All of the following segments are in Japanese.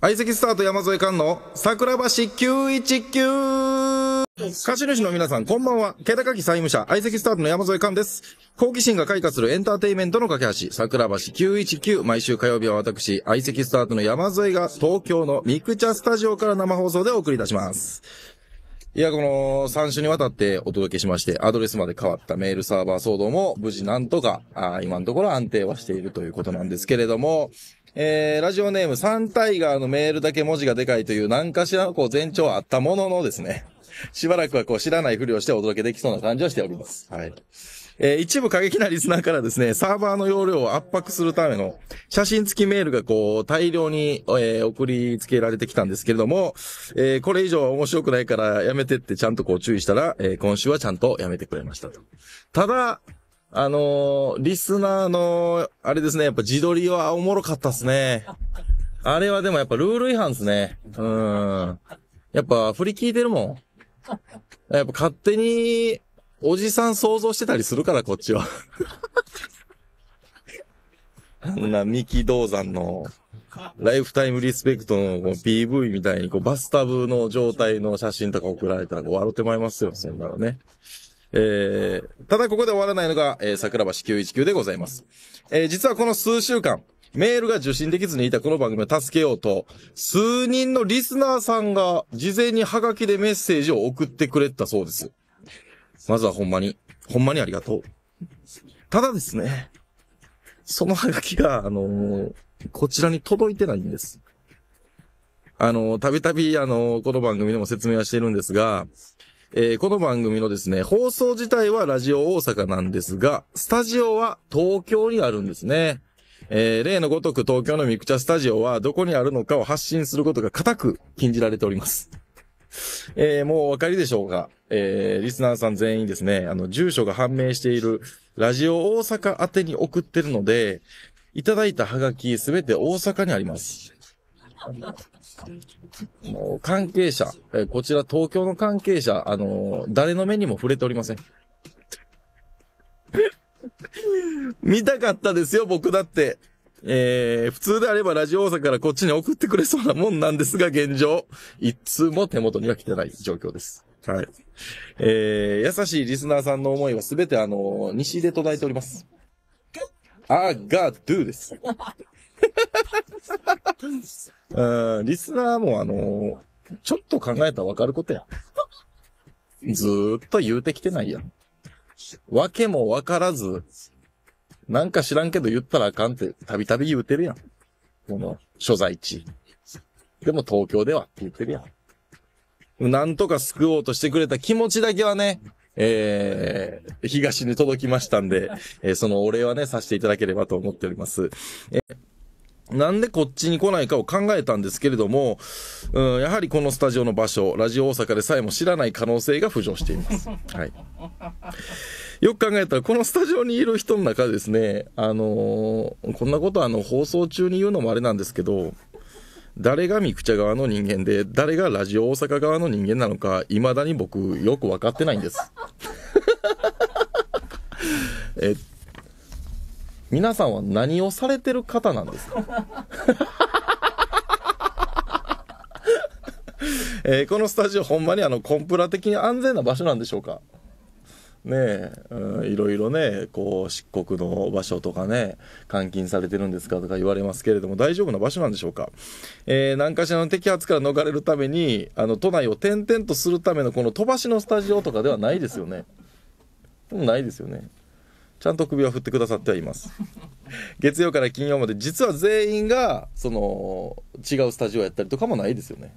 相席スタート山添館の桜橋919貸主の皆さん、こんばんは。気高き債務者、相席スタートの山添寛です。好奇心が開花するエンターテイメントの架け橋、桜橋919。毎週火曜日は私、相席スタートの山添が東京のミクチャスタジオから生放送でお送りいたします。いや、この3週にわたってお届けしまして、アドレスまで変わったメールサーバー騒動も無事なんとか、あ今のところ安定はしているということなんですけれども、えー、ラジオネームサンタイガーのメールだけ文字がでかいという何かしらのこう前兆あったもののですね、しばらくはこう知らないふりをしてお届けできそうな感じはしております。はい。えー、一部過激なリスナーからですね、サーバーの容量を圧迫するための写真付きメールがこう大量に、えー、送りつけられてきたんですけれども、えー、これ以上は面白くないからやめてってちゃんとこう注意したら、え今週はちゃんとやめてくれましたと。ただ、あのー、リスナーの、あれですね、やっぱ自撮りはおもろかったっすね。あれはでもやっぱルール違反っすね。うん。やっぱ振り聞いてるもん。やっぱ勝手に、おじさん想像してたりするから、こっちは。あんな、三木銅山の、ライフタイムリスペクトの PV みたいに、こう、バスタブの状態の写真とか送られたら、笑ってまいりますよ、そんなのね。えー、ただここで終わらないのが、えー、桜橋919でございます。えー、実はこの数週間、メールが受信できずにいたこの番組を助けようと、数人のリスナーさんが事前にハガキでメッセージを送ってくれたそうです。まずはほんまに、ほんまにありがとう。ただですね、そのハガキが、あのー、こちらに届いてないんです。あのー、たびたび、あのー、この番組でも説明はしてるんですが、えー、この番組のですね、放送自体はラジオ大阪なんですが、スタジオは東京にあるんですね。えー、例のごとく東京のミクチャスタジオはどこにあるのかを発信することが固く禁じられております。えー、もうお分かりでしょうが、えー、リスナーさん全員ですね、あの、住所が判明しているラジオ大阪宛てに送ってるので、いただいたハガキすべて大阪にあります。関係者、えこちら東京の関係者、あの誰の目にも触れておりません。見たかったですよ、僕だって。えー、普通であればラジオ大阪からこっちに送ってくれそうなもんなんですが、現状、一通も手元には来てない状況です。はい。えー、優しいリスナーさんの思いはすべてあの、西で途絶えております。あが、ドゥです。うん、リスナーもあのー、ちょっと考えたらわかることや。ずーっと言うてきてないやん。わけもわからず、なんか知らんけど言ったらあかんって、たびたび言うてるやん。この、所在地。でも東京ではって言ってるやん。なんとか救おうとしてくれた気持ちだけはね、えー、東に届きましたんで、えー、そのお礼はね、させていただければと思っております。えーなんでこっちに来ないかを考えたんですけれども、うん、やはりこのスタジオの場所、ラジオ大阪でさえも知らない可能性が浮上しています。はい。よく考えたら、このスタジオにいる人の中ですね、あのー、こんなことあの、放送中に言うのもあれなんですけど、誰がミクチャ側の人間で、誰がラジオ大阪側の人間なのか、未だに僕、よく分かってないんです。えっと皆さんは何をされてる方なんですか えー、このスタジオほんまにあのコンプラ的に安全な場所なんでしょうかねえ、うん、いろいろねこう漆黒の場所とかね監禁されてるんですかとか言われますけれども大丈夫な場所なんでしょうか、えー、何かしらの摘発から逃れるためにあの都内を転々とするためのこの飛ばしのスタジオとかではないですよねないですよねちゃんと首を振ってくださってはいます。月曜から金曜まで実は全員がその違うスタジオやったりとかもないですよね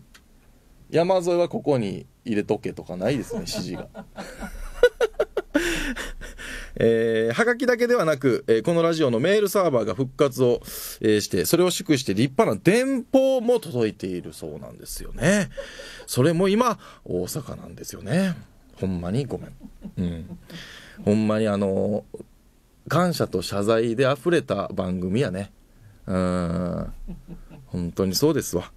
山沿いはここに入れとけとかないですね 指示がえー、はがきだけではなく、えー、このラジオのメールサーバーが復活を、えー、して、それを祝して立派な電報も届いているそうなんですよね。それも今、大阪なんですよね。ほんまにごめん。うん。ほんまにあのー感謝と謝罪で溢れた番組やねうん本当にそうですわ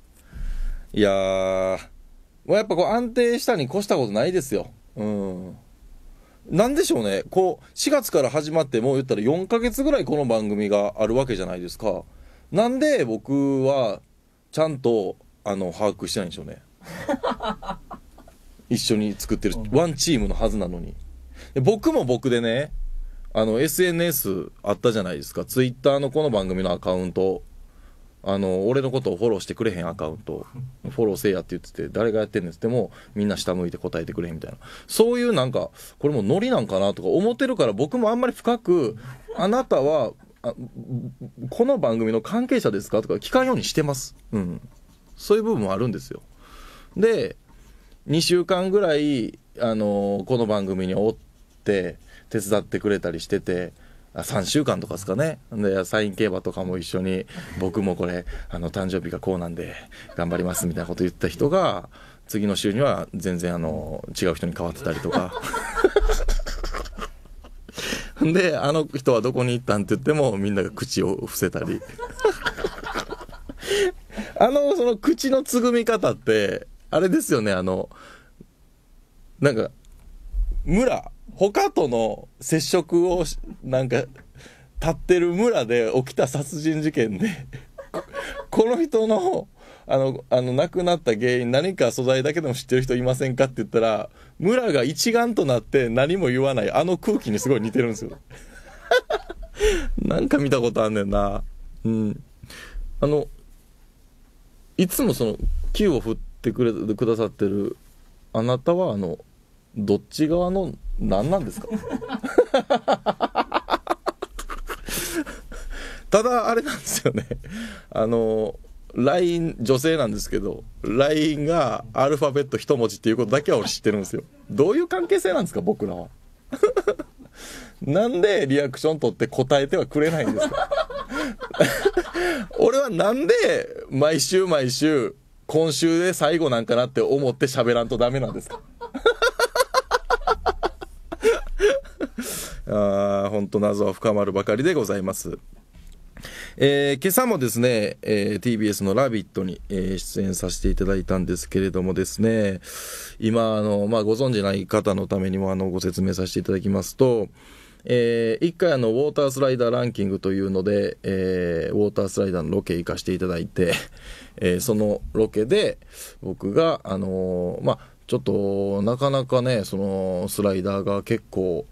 いやーやっぱこう安定したに越したことないですようん何でしょうねこう4月から始まってもう言ったら4ヶ月ぐらいこの番組があるわけじゃないですかなんで僕はちゃんとあの把握してないんでしょうね一緒に作ってるワンチームのはずなのに僕も僕でねあの SNS あったじゃないですかツイッターのこの番組のアカウントあの俺のことをフォローしてくれへんアカウントフォローせえやって言ってて誰がやってんねんってもみんな下向いて答えてくれへんみたいなそういうなんかこれもノリなんかなとか思ってるから僕もあんまり深くあなたはあこの番組の関係者ですかとか聞かんようにしてます、うん、そういう部分もあるんですよで2週間ぐらい、あのこの番組におって手伝ってくれたりしてて。3週間とかですかねでサイン競馬とかも一緒に僕もこれあの誕生日がこうなんで頑張りますみたいなこと言った人が次の週には全然あの違う人に変わってたりとかであの人はどこに行ったんって言ってもみんなが口を伏せたりあのその口のつぐみ方ってあれですよねあのなんか村他との接触をなんか立ってる村で起きた殺人事件で この人のあのあの亡くなった原因何か素材だけでも知ってる人いませんかって言ったら村が一丸となって何も言わないあの空気にすごい似てるんですよ なんか見たことあんねんなうんあのいつもその球を振ってくれくださってるあなたはあのどっち側の何なんですか ただあれなんですよねあの LINE 女性なんですけど LINE がアルファベット一文字っていうことだけは俺知ってるんですよどういう関係性なんですか僕らはなんでリアクション取って答えてはくれないんですか 俺はなんで毎週毎週今週で最後なんかなって思って喋らんとダメなんですか あ本当謎は深まるばかりでございます。えー、今朝もですね、えー、TBS の「ラビット!」に、えー、出演させていただいたんですけれどもですね今あの、まあ、ご存じない方のためにもあのご説明させていただきますと、えー、1回あのウォータースライダーランキングというので、えー、ウォータースライダーのロケ行かせていただいて、えー、そのロケで僕があのー、まあちょっとなかなかね、そのスライダーが結構、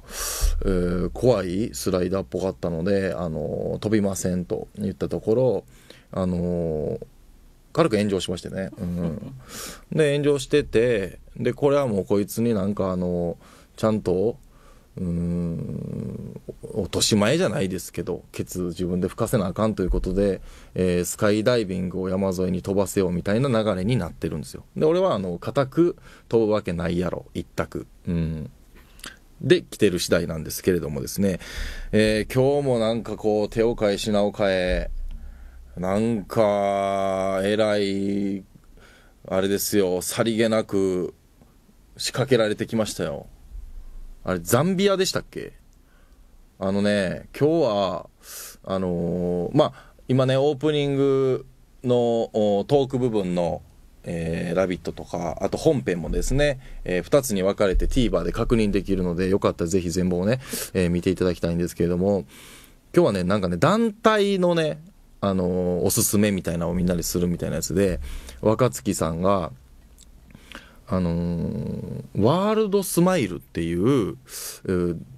えー、怖いスライダーっぽかったので、あの飛びませんと言ったところ、あの軽く炎上しましてね、うん、で炎上しててでこれはもうこいつになんかあのちゃんとうん落とし前じゃないですけどケツ自分で吹かせなあかんということで、えー、スカイダイビングを山沿いに飛ばせようみたいな流れになってるんですよで俺はあの固く飛ぶわけないやろ一択うんで来てる次第なんですけれどもですね、えー、今日もなんかこう手を変え品を変えなんかえらいあれですよさりげなく仕掛けられてきましたよあれ、ザンビアでしたっけあのね、今日は、あのー、まあ、今ね、オープニングのトーク部分の、えー、ラビットとか、あと本編もですね、えー、2つに分かれて TVer で確認できるので、よかったらぜひ全部をね、えー、見ていただきたいんですけれども、今日はね、なんかね、団体のね、あのー、おすすめみたいなのをみんなでするみたいなやつで、若月さんが、あのー、ワールドスマイルっていう、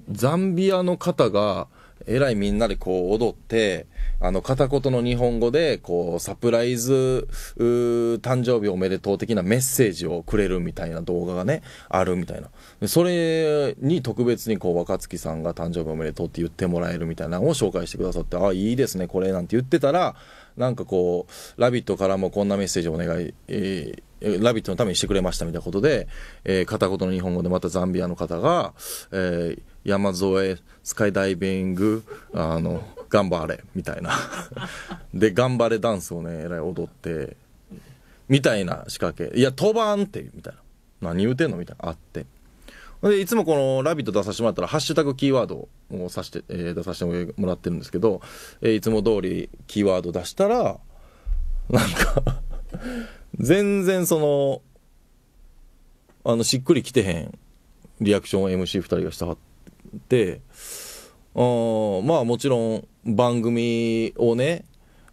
ザンビアの方が、えらいみんなでこう踊って、あの、片言の日本語で、こう、サプライズ、誕生日おめでとう的なメッセージをくれるみたいな動画がね、あるみたいな。それに特別にこう、若槻さんが誕生日おめでとうって言ってもらえるみたいなのを紹介してくださって、あ、いいですね、これなんて言ってたら、なんかこう、ラビットからもこんなメッセージお願い、えーラビットのためにしてくれましたみたいなことで、えー、片言の日本語でまたザンビアの方が、えー、山添スカイダイビング、あの、頑張れ、みたいな。で、頑張れダンスをね、えらい踊って、みたいな仕掛け。いや、飛ばんって、みたいな。何言うてんのみたいな。あって。で、いつもこの「ラビット!」出させてもらったら、ハッシュタグキーワードをさして、えー、出させてもらってるんですけど、えー、いつも通りキーワード出したら、なんか全然その、あの、しっくりきてへんリアクションを MC2 人がしたはって、あまあもちろん番組をね、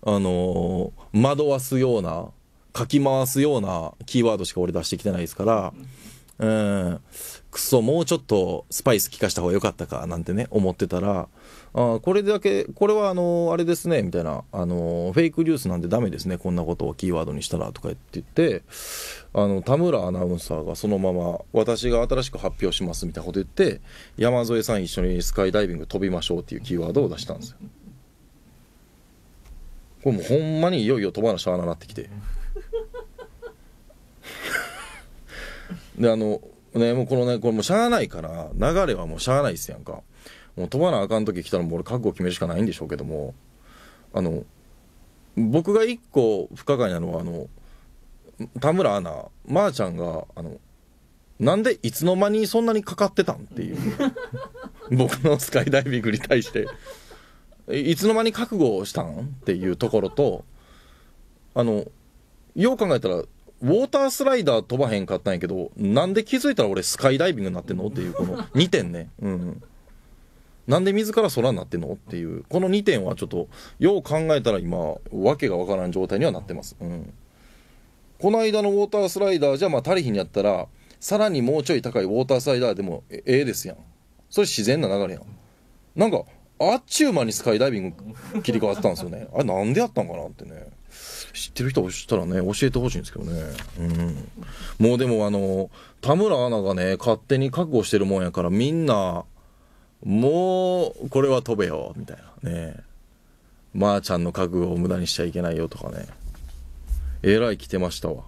あのー、惑わすような、かき回すようなキーワードしか俺出してきてないですから、うん、くそ、もうちょっとスパイス効かした方が良かったか、なんてね、思ってたら、あこれだけ、これはあのあれですねみたいなあの、フェイクニュースなんてだめですね、こんなことをキーワードにしたらとか言って言ってあの、田村アナウンサーがそのまま、私が新しく発表しますみたいなこと言って、山添さん、一緒にスカイダイビング飛びましょうっていうキーワードを出したんですよ。これもうほんまにいよいよ飛ばなしゃあななってきて。であのねもうこのねこれもうしゃあないから流れはもうしゃあないっすやんかもう飛ばなあかん時来たらもう俺覚悟決めるしかないんでしょうけどもあの僕が一個不可解なのはあの田村アナまー、あ、ちゃんがあのなんでいつの間にそんなにかかってたんっていう 僕のスカイダイビングに対していつの間に覚悟をしたんっていうところとあのよう考えたらウォータースライダー飛ばへんかったんやけどなんで気づいたら俺スカイダイビングになってんのっていうこの2点ね。うんなんで自ら空になってんのっていう、この2点はちょっと、よう考えたら今、わけがわからん状態にはなってます。うん。この間のウォータースライダーじゃ、まあ、足りひんやったら、さらにもうちょい高いウォータースライダーでもええですやん。それ自然な流れやん。なんか、あっちゅう間にスカイダイビング切り替わってたんですよね。あれなんでやったんかなってね。知ってる人したらね、教えてほしいんですけどね。うん。もうでもあの、田村アナがね、勝手に覚悟してるもんやからみんな、もうこれは飛べよみたいなねまー、あ、ちゃんの覚悟を無駄にしちゃいけないよとかねえらい来てましたわ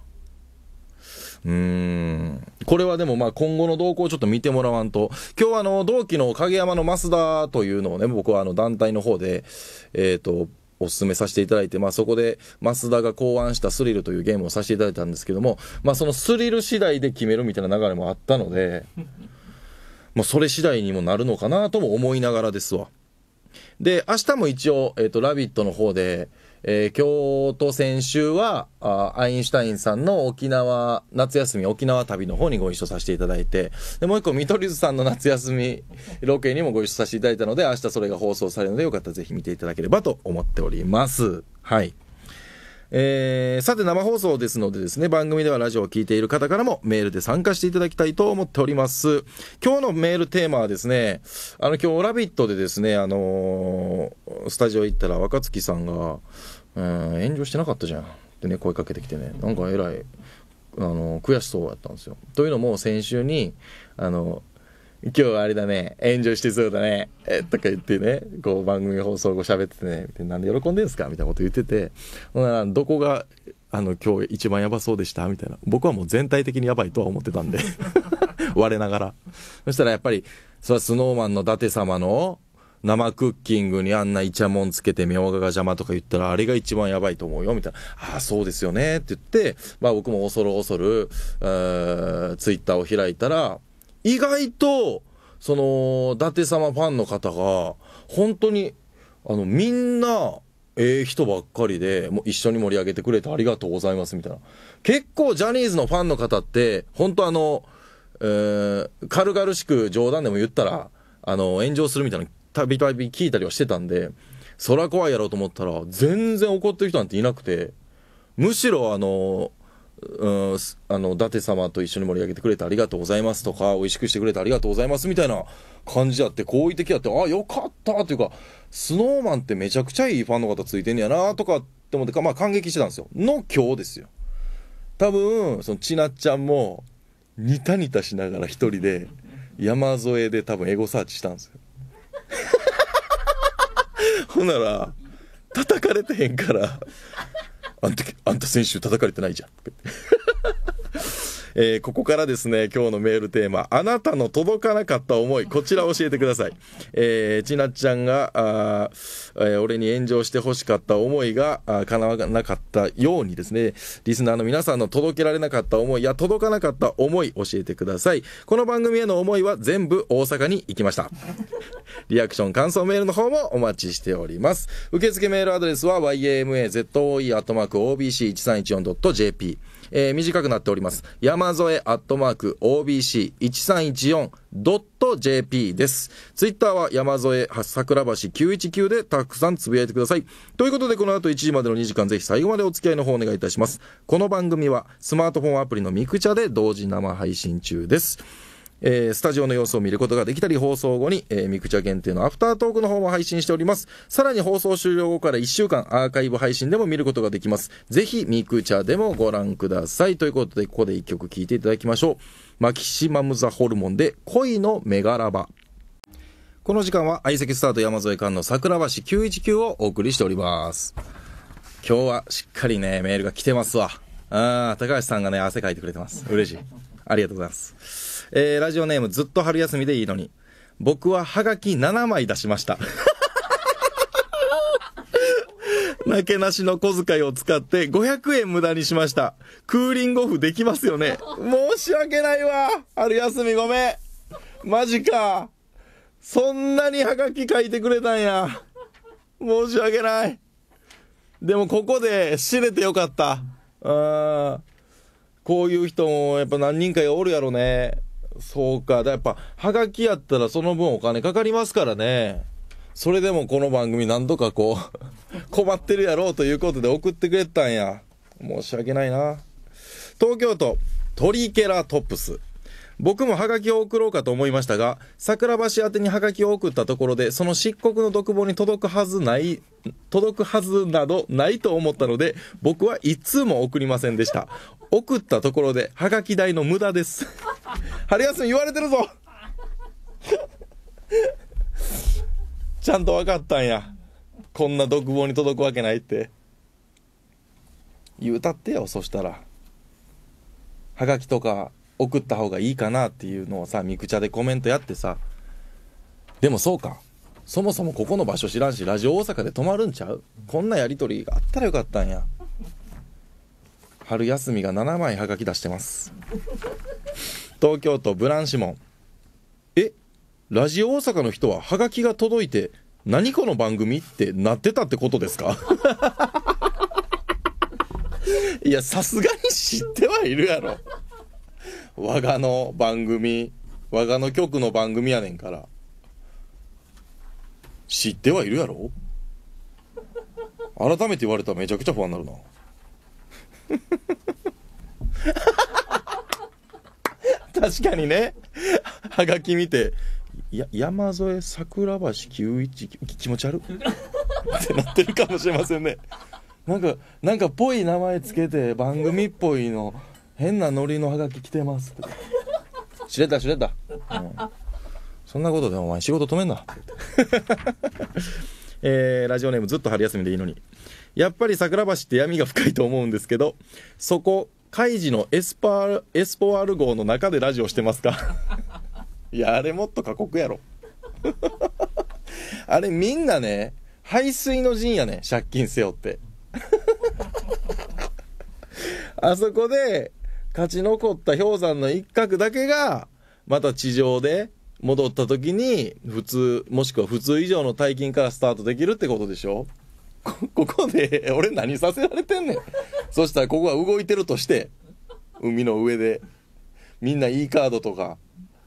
うーんこれはでもまあ今後の動向をちょっと見てもらわんと今日はあの同期の影山の増田というのをね僕はあの団体の方でえっ、ー、とお勧めさせていただいて、まあ、そこで増田が考案したスリルというゲームをさせていただいたんですけども、まあ、そのスリル次第で決めるみたいな流れもあったのでもうそれ次第にもなるのかなとも思いながらですわ。で、明日も一応、えっ、ー、と、ラビットの方で、えー、京都先週はあ、アインシュタインさんの沖縄、夏休み、沖縄旅の方にご一緒させていただいて、で、もう一個、見取り図さんの夏休みロケにもご一緒させていただいたので、明日それが放送されるので、よかったらぜひ見ていただければと思っております。はい。えー、さて生放送ですのでですね、番組ではラジオを聴いている方からもメールで参加していただきたいと思っております。今日のメールテーマはですね、あの今日ラビットでですね、あのー、スタジオ行ったら若月さんが、うん、炎上してなかったじゃんってね、声かけてきてね、なんかえらい、あのー、悔しそうやったんですよ。というのも先週に、あのー今日はあれだね炎上してそうだね」えとか言ってねこう番組放送後喋っててね「なんで喜んでんすか?」みたいなこと言ってて「どこがあの今日一番やばそうでした?」みたいな僕はもう全体的にやばいとは思ってたんで 我ながらそしたらやっぱりそれはスノーマンの伊達様の生クッキングにあんなイチャモンつけてみょうがが邪魔とか言ったらあれが一番やばいと思うよみたいな「ああそうですよね」って言って、まあ、僕も恐る恐るツイッターを開いたら「意外と、その、伊達様ファンの方が、本当に、あの、みんな、ええ人ばっかりで、もう一緒に盛り上げてくれてありがとうございますみたいな。結構ジャニーズのファンの方って、本当あの、えー、軽々しく冗談でも言ったら、あの、炎上するみたいな、たびたび聞いたりはしてたんで、そら怖いやろうと思ったら、全然怒ってる人なんていなくて、むしろあの、うん、あの、伊達様と一緒に盛り上げてくれてありがとうございますとか、美味しくしてくれてありがとうございますみたいな感じやって、好意的やって、あ、よかったっていうか、スノーマンってめちゃくちゃいいファンの方ついてんやなとかって思って、まあ感激してたんですよ。の今日ですよ。多分、そのちなっちゃんも、ニタニタしながら一人で、山添で多分エゴサーチしたんですよ。ほんなら、叩かれてへんからあんた、あんた選手叩かれてないじゃん。えー、ここからですね、今日のメールテーマ、あなたの届かなかった思い、こちら教えてください。えー、ちなっちゃんが、あえー、俺に炎上してほしかった思いが、あ叶わなかったようにですね、リスナーの皆さんの届けられなかった思いや届かなかった思い教えてください。この番組への思いは全部大阪に行きました。リアクション、感想メールの方もお待ちしております。受付メールアドレスは yamazoe.obc1314.jp えー、短くなっております。山添アットマーク OBC1314.jp です。ツイッターは山添桜橋919でたくさんつぶやいてください。ということで、この後1時までの2時間、ぜひ最後までお付き合いの方お願いいたします。この番組はスマートフォンアプリのミクチャで同時生配信中です。えー、スタジオの様子を見ることができたり、放送後に、えー、ミクチャ限定のアフタートークの方も配信しております。さらに放送終了後から1週間アーカイブ配信でも見ることができます。ぜひ、ミクチャでもご覧ください。ということで、ここで1曲聴いていただきましょう。マキシマムザホルモンで恋のメガラバ。この時間は相席スタート山添館の桜橋919をお送りしております。今日はしっかりね、メールが来てますわ。あ高橋さんがね、汗かいてくれてます。嬉しい。ありがとうございます。えー、ラジオネームずっと春休みでいいのに。僕はハガキ7枚出しました。なけなしの小遣いを使って500円無駄にしました。クーリングオフできますよね。申し訳ないわ。春休みごめん。マジか。そんなにハガキ書いてくれたんや。申し訳ない。でもここで知れてよかった。うん。こういう人もやっぱ何人かおるやろね。そうか。だやっぱ、ハガキやったらその分お金かかりますからね。それでもこの番組何度かこう 困ってるやろうということで送ってくれたんや。申し訳ないな。東京都、トリケラトップス。僕もハガキを送ろうかと思いましたが、桜橋宛にハガキを送ったところで、その漆黒の独房に届くはずない、届くはずなどないと思ったので、僕はいつも送りませんでした。送ったところで、はがき代の無駄です。春休み言われてるぞちゃんと分かったんや。こんな独房に届くわけないって。言うたってよ、そしたら。はがきとか送った方がいいかなっていうのをさ、ミクチャでコメントやってさ。でもそうか。そもそもここの場所知らんし、ラジオ大阪で泊まるんちゃうこんなやりとりがあったらよかったんや。春休みが7枚はがき出してます東京都ブランシモンえラジオ大阪の人ははがきが届いて何この番組ってなってたってことですか いやさすがに知ってはいるやろ我がの番組我がの局の番組やねんから知ってはいるやろ改めて言われたらめちゃくちゃ不安になるな 確かにねはがき見て「や山添桜橋919気持ち悪っ」ってなってるかもしれませんねなんかなんかぽい名前つけて番組っぽいの変なノリのはがき来てますって知れた知れた、うん、そんなことでお前仕事止めんな えー、ラジオネームずっと春休みでいいのにやっぱり桜橋って闇が深いと思うんですけど、そこ、カイジのエスパーエスポアル号の中でラジオしてますか いや、あれもっと過酷やろ。あれみんなね、排水の陣やね、借金背負って。あそこで勝ち残った氷山の一角だけが、また地上で戻った時に普通、もしくは普通以上の大金からスタートできるってことでしょ ここで俺何させられてんねんそしたらここは動いてるとして海の上でみんないいカードとか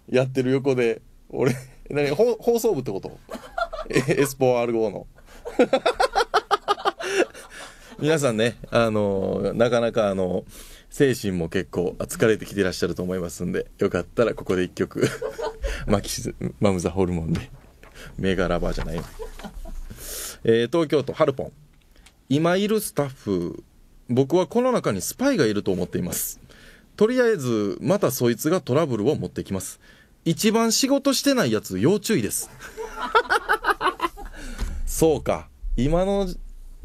やってる横で俺何放送部ってことエスポー R5 の 皆さんねあのなかなかあの精神も結構疲れてきてらっしゃると思いますんでよかったらここで一曲 マキシマムザホルモンでメガラバーじゃないよえー、東京都ハルポン。今いるスタッフ、僕はこの中にスパイがいると思っています。とりあえず、またそいつがトラブルを持ってきます。一番仕事してないやつ、要注意です。そうか。今の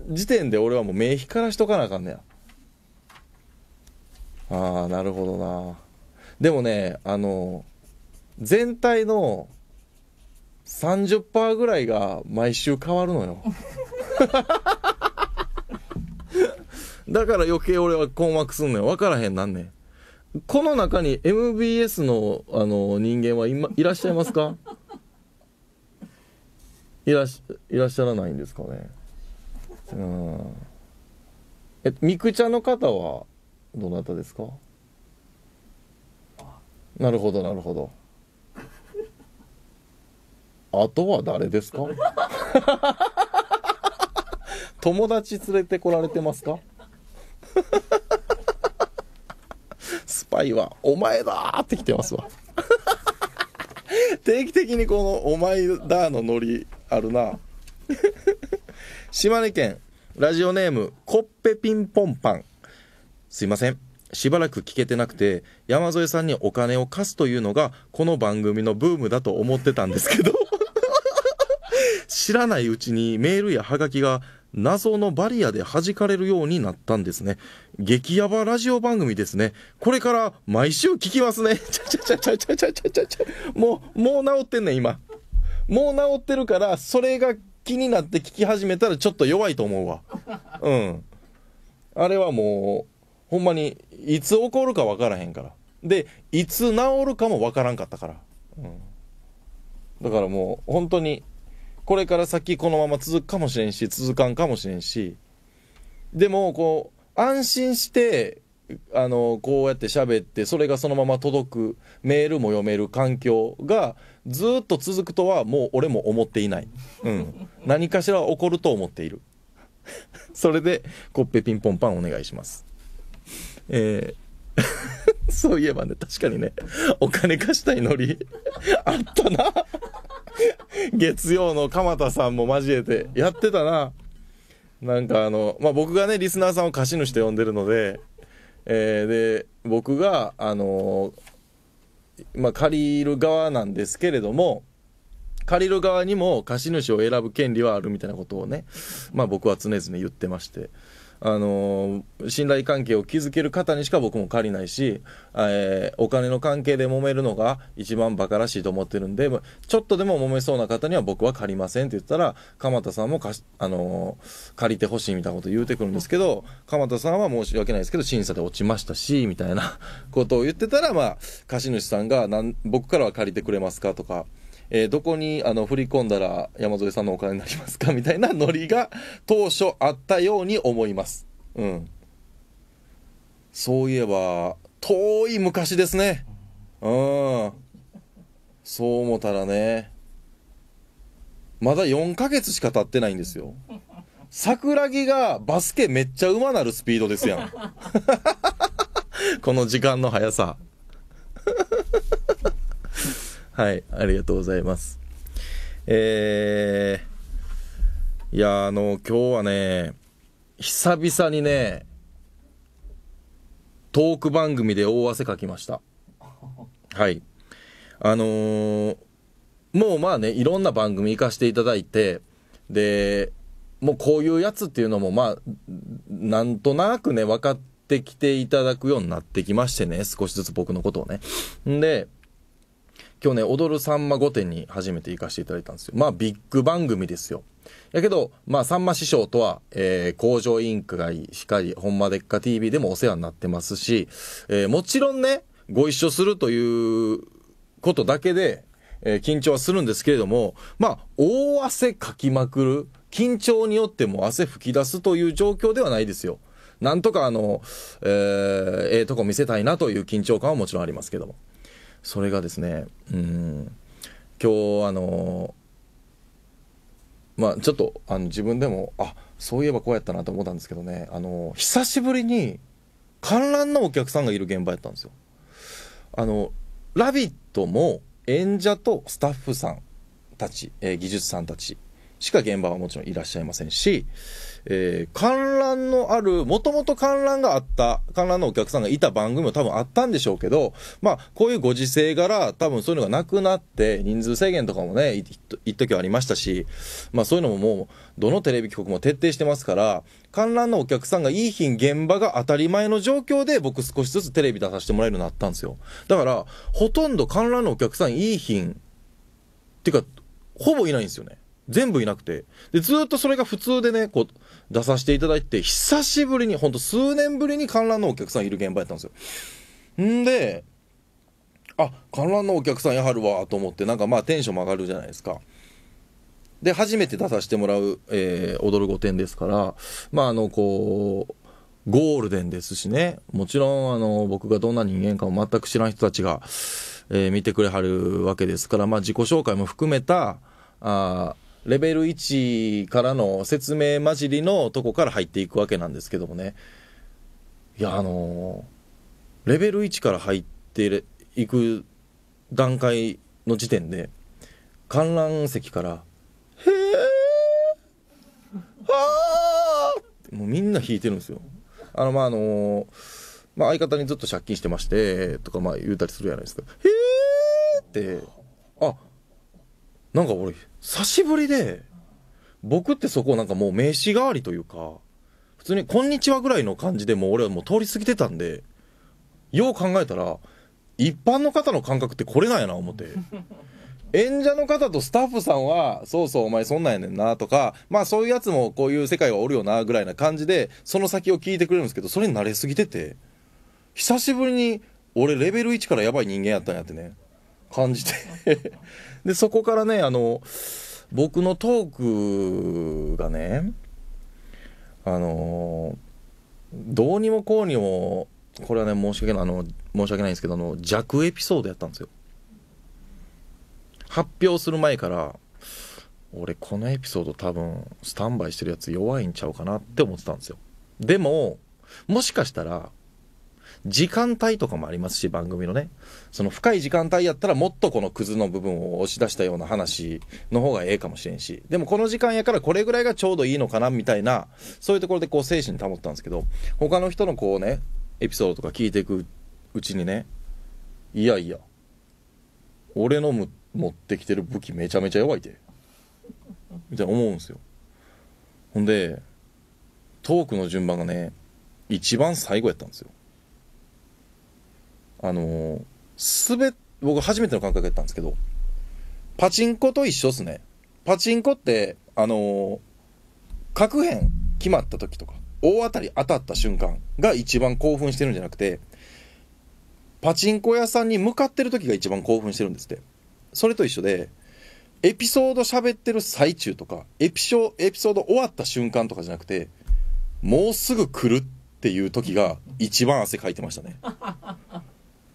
時点で俺はもう名目からしとかなあかんねや。ああ、なるほどな。でもね、あの、全体の30%ぐらいが毎週変わるのよ。だから余計俺は困惑すんのよ。分からへんなんねん。この中に MBS のあの人間は今いらっしゃいますか いらしいらっしゃらないんですかね。うん。え、ミクチャの方はどなたですかなるほど、なるほど。あとは誰ですか 友達連れてこられてますかスパイは「お前だ!」って来てますわ定期的にこの「お前だ!」のノリあるな島根県ラジオネームコッペピンポンパンすいませんしばらく聞けてなくて山添さんにお金を貸すというのがこの番組のブームだと思ってたんですけど知らないうちにメールやハガキが謎のバリアで弾かれるようになったんですね。激ヤバラジオ番組ですね。これから毎週聞きますね。ちゃちゃちゃちゃちゃちゃちゃちゃちゃ。もう、もう治ってんねん、今。もう治ってるから、それが気になって聞き始めたらちょっと弱いと思うわ。うん。あれはもう、ほんまに、いつ起こるかわからへんから。で、いつ治るかもわからんかったから。うん。だからもう、本当に、これから先このまま続くかもしれんし、続かんかもしれんし、でも、こう、安心して、あの、こうやって喋って、それがそのまま届く、メールも読める環境がずっと続くとは、もう俺も思っていない。うん。何かしら起こると思っている。それで、コッペピンポンパンお願いします。えー そういえばね、確かにね、お金貸したいノリ、あったな。月曜の鎌田さんも交えて、やってたな。なんかあの、まあ、僕がね、リスナーさんを貸主と呼んでるので、えー、で、僕が、あのまあ、借りる側なんですけれども、借りる側にも貸主を選ぶ権利はあるみたいなことをね、まあ僕は常々言ってまして。あの信頼関係を築ける方にしか僕も借りないし、えー、お金の関係で揉めるのが一番バカらしいと思ってるんでちょっとでも揉めそうな方には僕は借りませんって言ったら鎌田さんも貸し、あの借りてほしいみたいなこと言うてくるんですけど鎌田さんは申し訳ないですけど審査で落ちましたしみたいなことを言ってたら、まあ、貸主さんが僕からは借りてくれますかとか。えー、どこにあの振り込んだら山添さんのお金になりますか みたいなノリが当初あったように思います。うん。そういえば、遠い昔ですね。うん。そう思ったらね、まだ4ヶ月しか経ってないんですよ。桜木がバスケめっちゃ馬なるスピードですやん。この時間の速さ。はい、ありがとうございます。えー、いや、あの、今日はね、久々にね、トーク番組で大汗かきました。はい。あのー、もうまあね、いろんな番組行かせていただいて、で、もうこういうやつっていうのもまあ、なんとなくね、分かってきていただくようになってきましてね、少しずつ僕のことをね。んで、去年「踊るさんま御殿」に初めて行かせていただいたんですよまあビッグ番組ですよやけど、まあ、さんま師匠とは、えー、工場委員会しかり、ほんまでっか TV でもお世話になってますし、えー、もちろんね、ご一緒するということだけで、えー、緊張はするんですけれども、まあ、大汗かきまくる、緊張によっても汗吹き出すという状況ではないですよ。なんとかあの、えー、えー、とこ見せたいなという緊張感はもちろんありますけども。それがですねうん今日あのまあちょっとあの自分でもあそういえばこうやったなと思ったんですけどねあの久しぶりに観覧のお客さんがいる現場やったんですよ。あの「ラビット!」も演者とスタッフさんたち、えー、技術さんたちしか現場はもちろんいらっしゃいませんしえー、観覧のある、もともと観覧があった、観覧のお客さんがいた番組も多分あったんでしょうけど、まあ、こういうご時世柄、多分そういうのがなくなって、人数制限とかもね、一時はありましたし、まあそういうのももう、どのテレビ局も徹底してますから、観覧のお客さんがいい品現場が当たり前の状況で僕少しずつテレビ出させてもらえるようになったんですよ。だから、ほとんど観覧のお客さんいい品、っていうか、ほぼいないんですよね。全部いなくて。で、ずっとそれが普通でね、こう、出させていただいて、久しぶりに、ほんと数年ぶりに観覧のお客さんいる現場やったんですよ。んで、あ、観覧のお客さんやはるわと思って、なんかまあテンションも上がるじゃないですか。で、初めて出させてもらう、えー、踊る御殿ですから、まああの、こう、ゴールデンですしね、もちろんあの、僕がどんな人間かを全く知らん人たちが、えー、見てくれはるわけですから、まあ自己紹介も含めた、あレベル1からの説明交じりのとこから入っていくわけなんですけどもねいやあのレベル1から入っていく段階の時点で観覧席から「へえはあ!」もうみんな弾いてるんですよ。あのまああのまあ、相方にずっと借金してましてとかまあ言うたりするじゃないですか「へえ!」って「あなんか俺、久しぶりで、僕ってそこなんかもう名刺代わりというか、普通にこんにちはぐらいの感じでもう俺はもう通り過ぎてたんで、よう考えたら、一般の方の感覚ってこれなんやな思って。演者の方とスタッフさんは、そうそうお前そんなんやねんなとか、まあそういうやつもこういう世界はおるよなぐらいな感じで、その先を聞いてくれるんですけど、それに慣れすぎてて、久しぶりに俺レベル1からやばい人間やったんやってね、感じてで、そこからね、あの、僕のトークがね、あの、どうにもこうにも、これはね、申し訳ない、あの、申し訳ないんですけど、あの、弱エピソードやったんですよ。発表する前から、俺このエピソード多分、スタンバイしてるやつ弱いんちゃうかなって思ってたんですよ。でも、もしかしたら、時間帯とかもありますし、番組のね。その深い時間帯やったらもっとこのクズの部分を押し出したような話の方がええかもしれんし、でもこの時間やからこれぐらいがちょうどいいのかなみたいな、そういうところでこう精神保ったんですけど、他の人のこうね、エピソードとか聞いていくうちにね、いやいや、俺の持ってきてる武器めちゃめちゃ弱いで。みたいな思うんですよ。ほんで、トークの順番がね、一番最後やったんですよ。あのすべ、僕初めての感覚やったんですけど、パチンコと一緒っすね。パチンコって、あの各辺決まった時とか、大当たり当たった瞬間が一番興奮してるんじゃなくて、パチンコ屋さんに向かってる時が一番興奮してるんですって。それと一緒で、エピソード喋ってる最中とか、エピソエピソード終わった瞬間とかじゃなくて、もうすぐ来るっていう時が一番汗かいてましたね。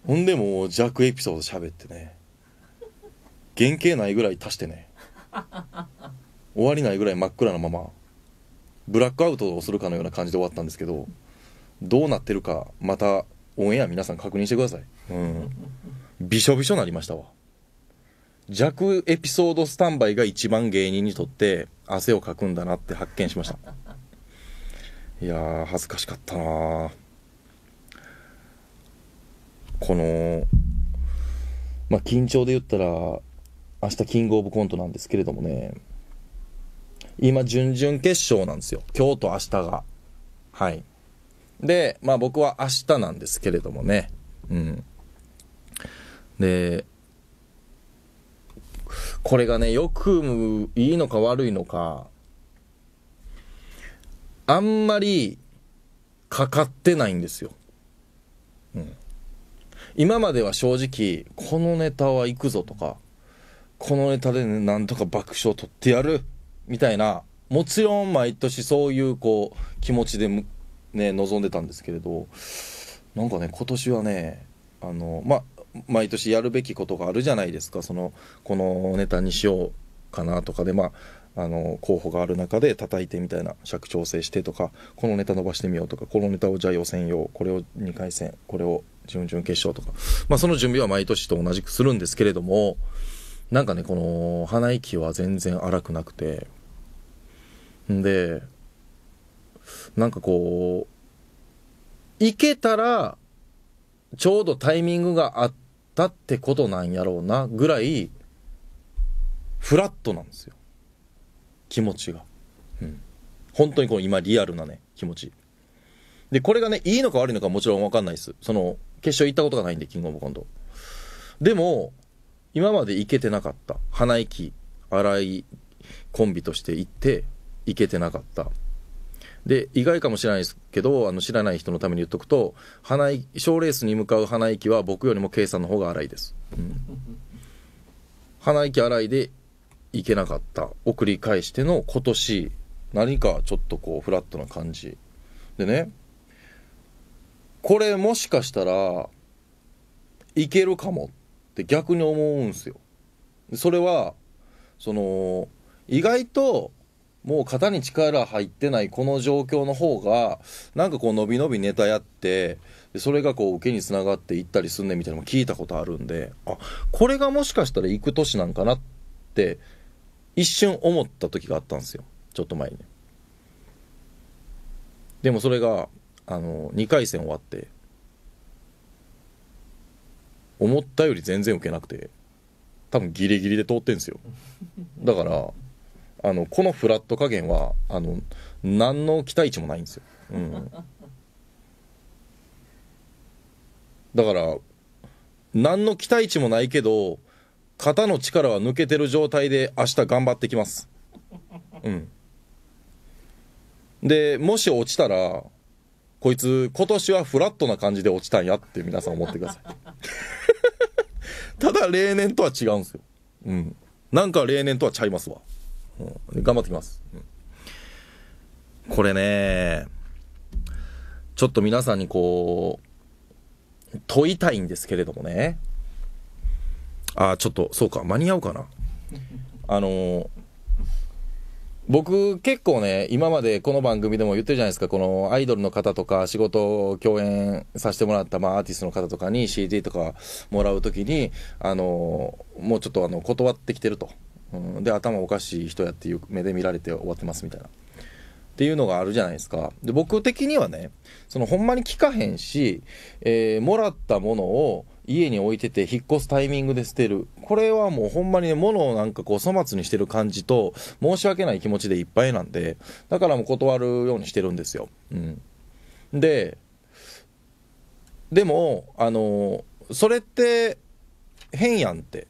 ほんでもう弱エピソード喋ってね原型ないぐらい足してね終わりないぐらい真っ暗なままブラックアウトをするかのような感じで終わったんですけどどうなってるかまたオンエア皆さん確認してくださいうんびしょびしょなりましたわ弱エピソードスタンバイが一番芸人にとって汗をかくんだなって発見しましたいやー恥ずかしかったなこの、まあ、緊張で言ったら、明日キングオブコントなんですけれどもね、今、準々決勝なんですよ。今日と明日が。はい。で、まあ僕は明日なんですけれどもね。うん。で、これがね、よくいいのか悪いのか、あんまりかかってないんですよ。うん。今までは正直このネタは行くぞとかこのネタで、ね、なんとか爆笑取ってやるみたいなもちろん毎年そういうこう気持ちでね望んでたんですけれどなんかね今年はねあのま毎年やるべきことがあるじゃないですかそのこのネタにしようかなとかでまああの候補がある中で叩いてみたいな尺調整してとかこのネタ伸ばしてみようとかこのネタをじゃあ予選用これを2回戦これを準々決勝とか、まあ、その準備は毎年と同じくするんですけれどもなんかねこの鼻息は全然荒くなくてでなんかこういけたらちょうどタイミングがあったってことなんやろうなぐらいフラットなんですよ気持ちが、うん、本当にこの今リアルなね気持ちでこれがねいいのか悪いのかもちろん分かんないですその決勝行ったことがないんで、キングオブコント。でも、今まで行けてなかった。鼻息、荒いコンビとして行って、行けてなかった。で、意外かもしれないですけど、あの、知らない人のために言っとくと、鼻い、賞レースに向かう鼻息は僕よりも計算の方が荒いです。うん、鼻息荒いで行けなかった送り返しての今年、何かちょっとこう、フラットな感じ。でね、これもしかしたらいけるかもって逆に思うんすよ。それはその意外ともう肩に力入ってないこの状況の方がなんかこう伸び伸びネタやってそれがこう受けにつながっていったりすんねんみたいなのも聞いたことあるんであこれがもしかしたら行く年なんかなって一瞬思った時があったんですよちょっと前に。でもそれがあの2回戦終わって思ったより全然受けなくて多分ギリギリで通ってんすよだからあのこのフラット加減はあの何の期待値もないんですよ、うん、だから何の期待値もないけど肩の力は抜けてる状態で明日頑張ってきますうんでもし落ちたらこいつ今年はフラットな感じで落ちたんやって皆さん思ってくださいただ例年とは違うんですようんなんか例年とはちゃいますわ、うん、頑張ってきます、うん、これねちょっと皆さんにこう問いたいんですけれどもねああちょっとそうか間に合うかなあのー僕結構ね、今までこの番組でも言ってるじゃないですか、このアイドルの方とか仕事を共演させてもらった、まあアーティストの方とかに CD とかもらうときに、あの、もうちょっとあの断ってきてると。うん、で、頭おかしい人やっていう目で見られて終わってますみたいな。っていうのがあるじゃないですか。で、僕的にはね、そのほんまに聞かへんし、えー、もらったものを家に置いてて引っ越すタイミングで捨てる。これはもうほんまにね、物をなんかこう粗末にしてる感じと、申し訳ない気持ちでいっぱいなんで、だからもう断るようにしてるんですよ。うん。で、でも、あのそれって変やんって。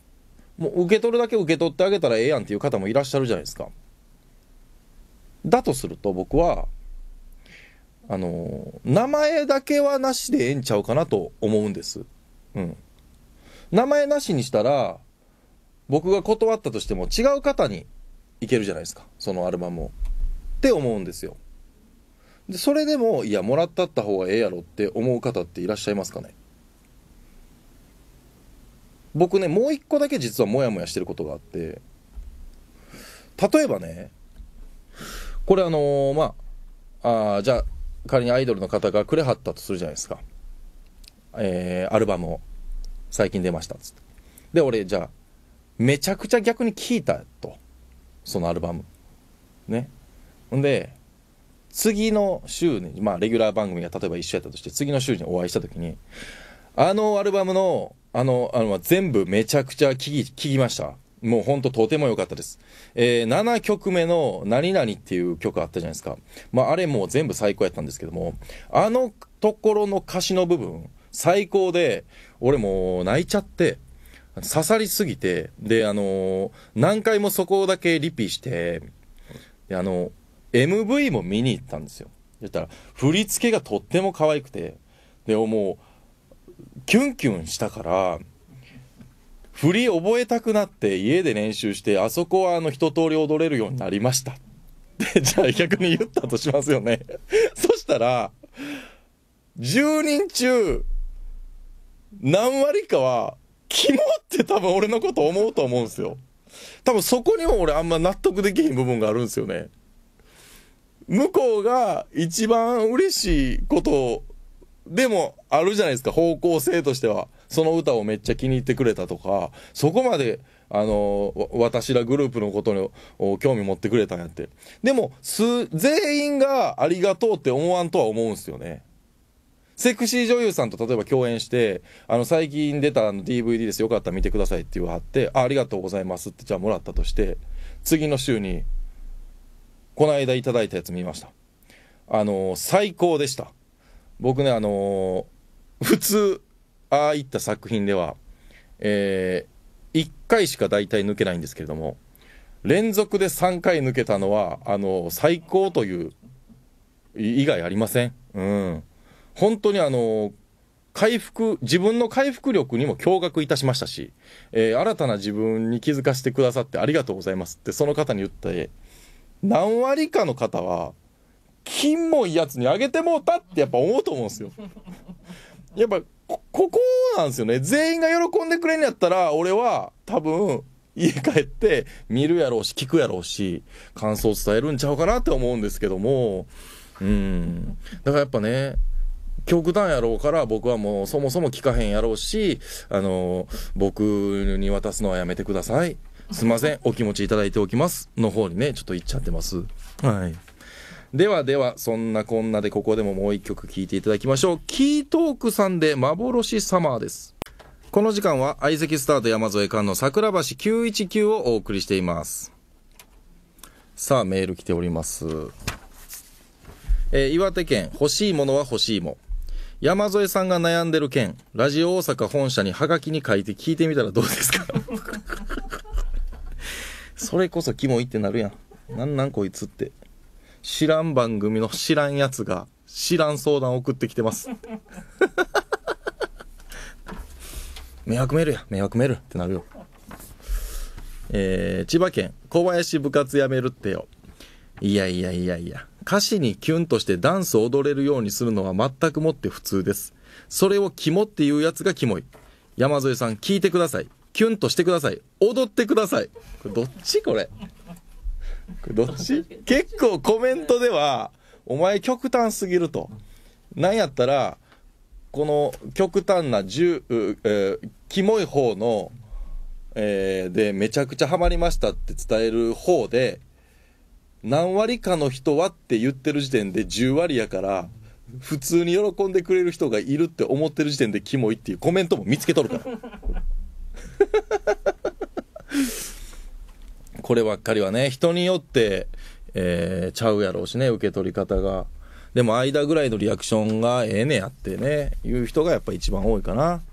もう受け取るだけ受け取ってあげたらええやんっていう方もいらっしゃるじゃないですか。だとすると僕は、あの名前だけはなしでええんちゃうかなと思うんです。うん。名前なしにしたら、僕が断ったとしても違う方にいけるじゃないですか。そのアルバムを。って思うんですよ。で、それでも、いや、もらったった方がええやろって思う方っていらっしゃいますかね僕ね、もう一個だけ実はモヤモヤしてることがあって、例えばね、これあのー、まあ、あじゃあ、仮にアイドルの方がくれはったとするじゃないですか。えー、アルバムを。最近出ましたっつって。で、俺、じゃあ、めちゃくちゃ逆に聴いたと。そのアルバム。ね。ほんで、次の週に、まあ、レギュラー番組が例えば一緒やったとして、次の週にお会いした時に、あのアルバムの、あの、あの、全部めちゃくちゃ聴き、聞きました。もうほんととても良かったです。えー、7曲目の何々っていう曲あったじゃないですか。まあ、あれもう全部最高やったんですけども、あのところの歌詞の部分、最高で、俺もう泣いちゃって、刺さりすぎて、で、あの何回もそこだけリピして、で、あの MV も見に行ったんですよ。言ったら、振り付けがとっても可愛くて、で、もう、キュンキュンしたから、振り覚えたくなって家で練習して、あそこはあの一通り踊れるようになりました。で、じゃあ逆に言ったとしますよね。そしたら、10人中、何割かは、キモって多分俺のこと思うと思うんですよ。多分そこにも俺あんま納得できん部分があるんですよね。向こうが一番嬉しいことでもあるじゃないですか、方向性としては。その歌をめっちゃ気に入ってくれたとか、そこまで、あの、私らグループのことに興味持ってくれたんやって。でも、全員がありがとうって思わんとは思うんですよね。セクシー女優さんと例えば共演して、あの、最近出たあの DVD です。よかったら見てくださいって言わはって、あありがとうございますってじゃあもらったとして、次の週に、この間いただいたやつ見ました。あの、最高でした。僕ね、あの、普通、ああいった作品では、えー、1回しか大体抜けないんですけれども、連続で3回抜けたのは、あの、最高という、以外ありません。うん。本当にあの、回復、自分の回復力にも驚愕いたしましたし、えー、新たな自分に気づかせてくださってありがとうございますってその方に言って、何割かの方は、金もいやつにあげてもうたってやっぱ思うと思うんですよ。やっぱこ、ここなんですよね。全員が喜んでくれんやったら、俺は多分、家帰って見るやろうし、聞くやろうし、感想を伝えるんちゃうかなって思うんですけども、うん。だからやっぱね、極端やろうから僕はもうそもそも聞かへんやろうし、あの、僕に渡すのはやめてください。すみません、お気持ちいただいておきます。の方にね、ちょっと行っちゃってます。はい。ではでは、そんなこんなでここでももう一曲聴いていただきましょう。キートークさんで幻サマーです。この時間は相席スタート山添館の桜橋919をお送りしています。さあ、メール来ております。えー、岩手県、欲しいものは欲しいも。山添さんが悩んでる件ラジオ大阪本社にハガキに書いて聞いてみたらどうですか それこそキモいってなるやんなんなんこいつって知らん番組の知らんやつが知らん相談送ってきてます 迷惑メールや迷惑メールってなるよえー、千葉県小林部活やめるってよいやいやいやいや歌詞にキュンとしてダンスを踊れるようにするのは全くもって普通です。それをキモっていうやつがキモい。山添さん、聞いてください。キュンとしてください。踊ってください。これどっちこれ。これどっち結構コメントでは、お前極端すぎると。なんやったら、この極端な10、えー、キモい方の、えー、で、めちゃくちゃハマりましたって伝える方で、何割かの人はって言ってる時点で10割やから普通に喜んでくれる人がいるって思ってる時点でキモいっていうコメントも見つけとるから こればっかりはね人によって、えー、ちゃうやろうしね受け取り方がでも間ぐらいのリアクションがええねやってねいう人がやっぱ一番多いかな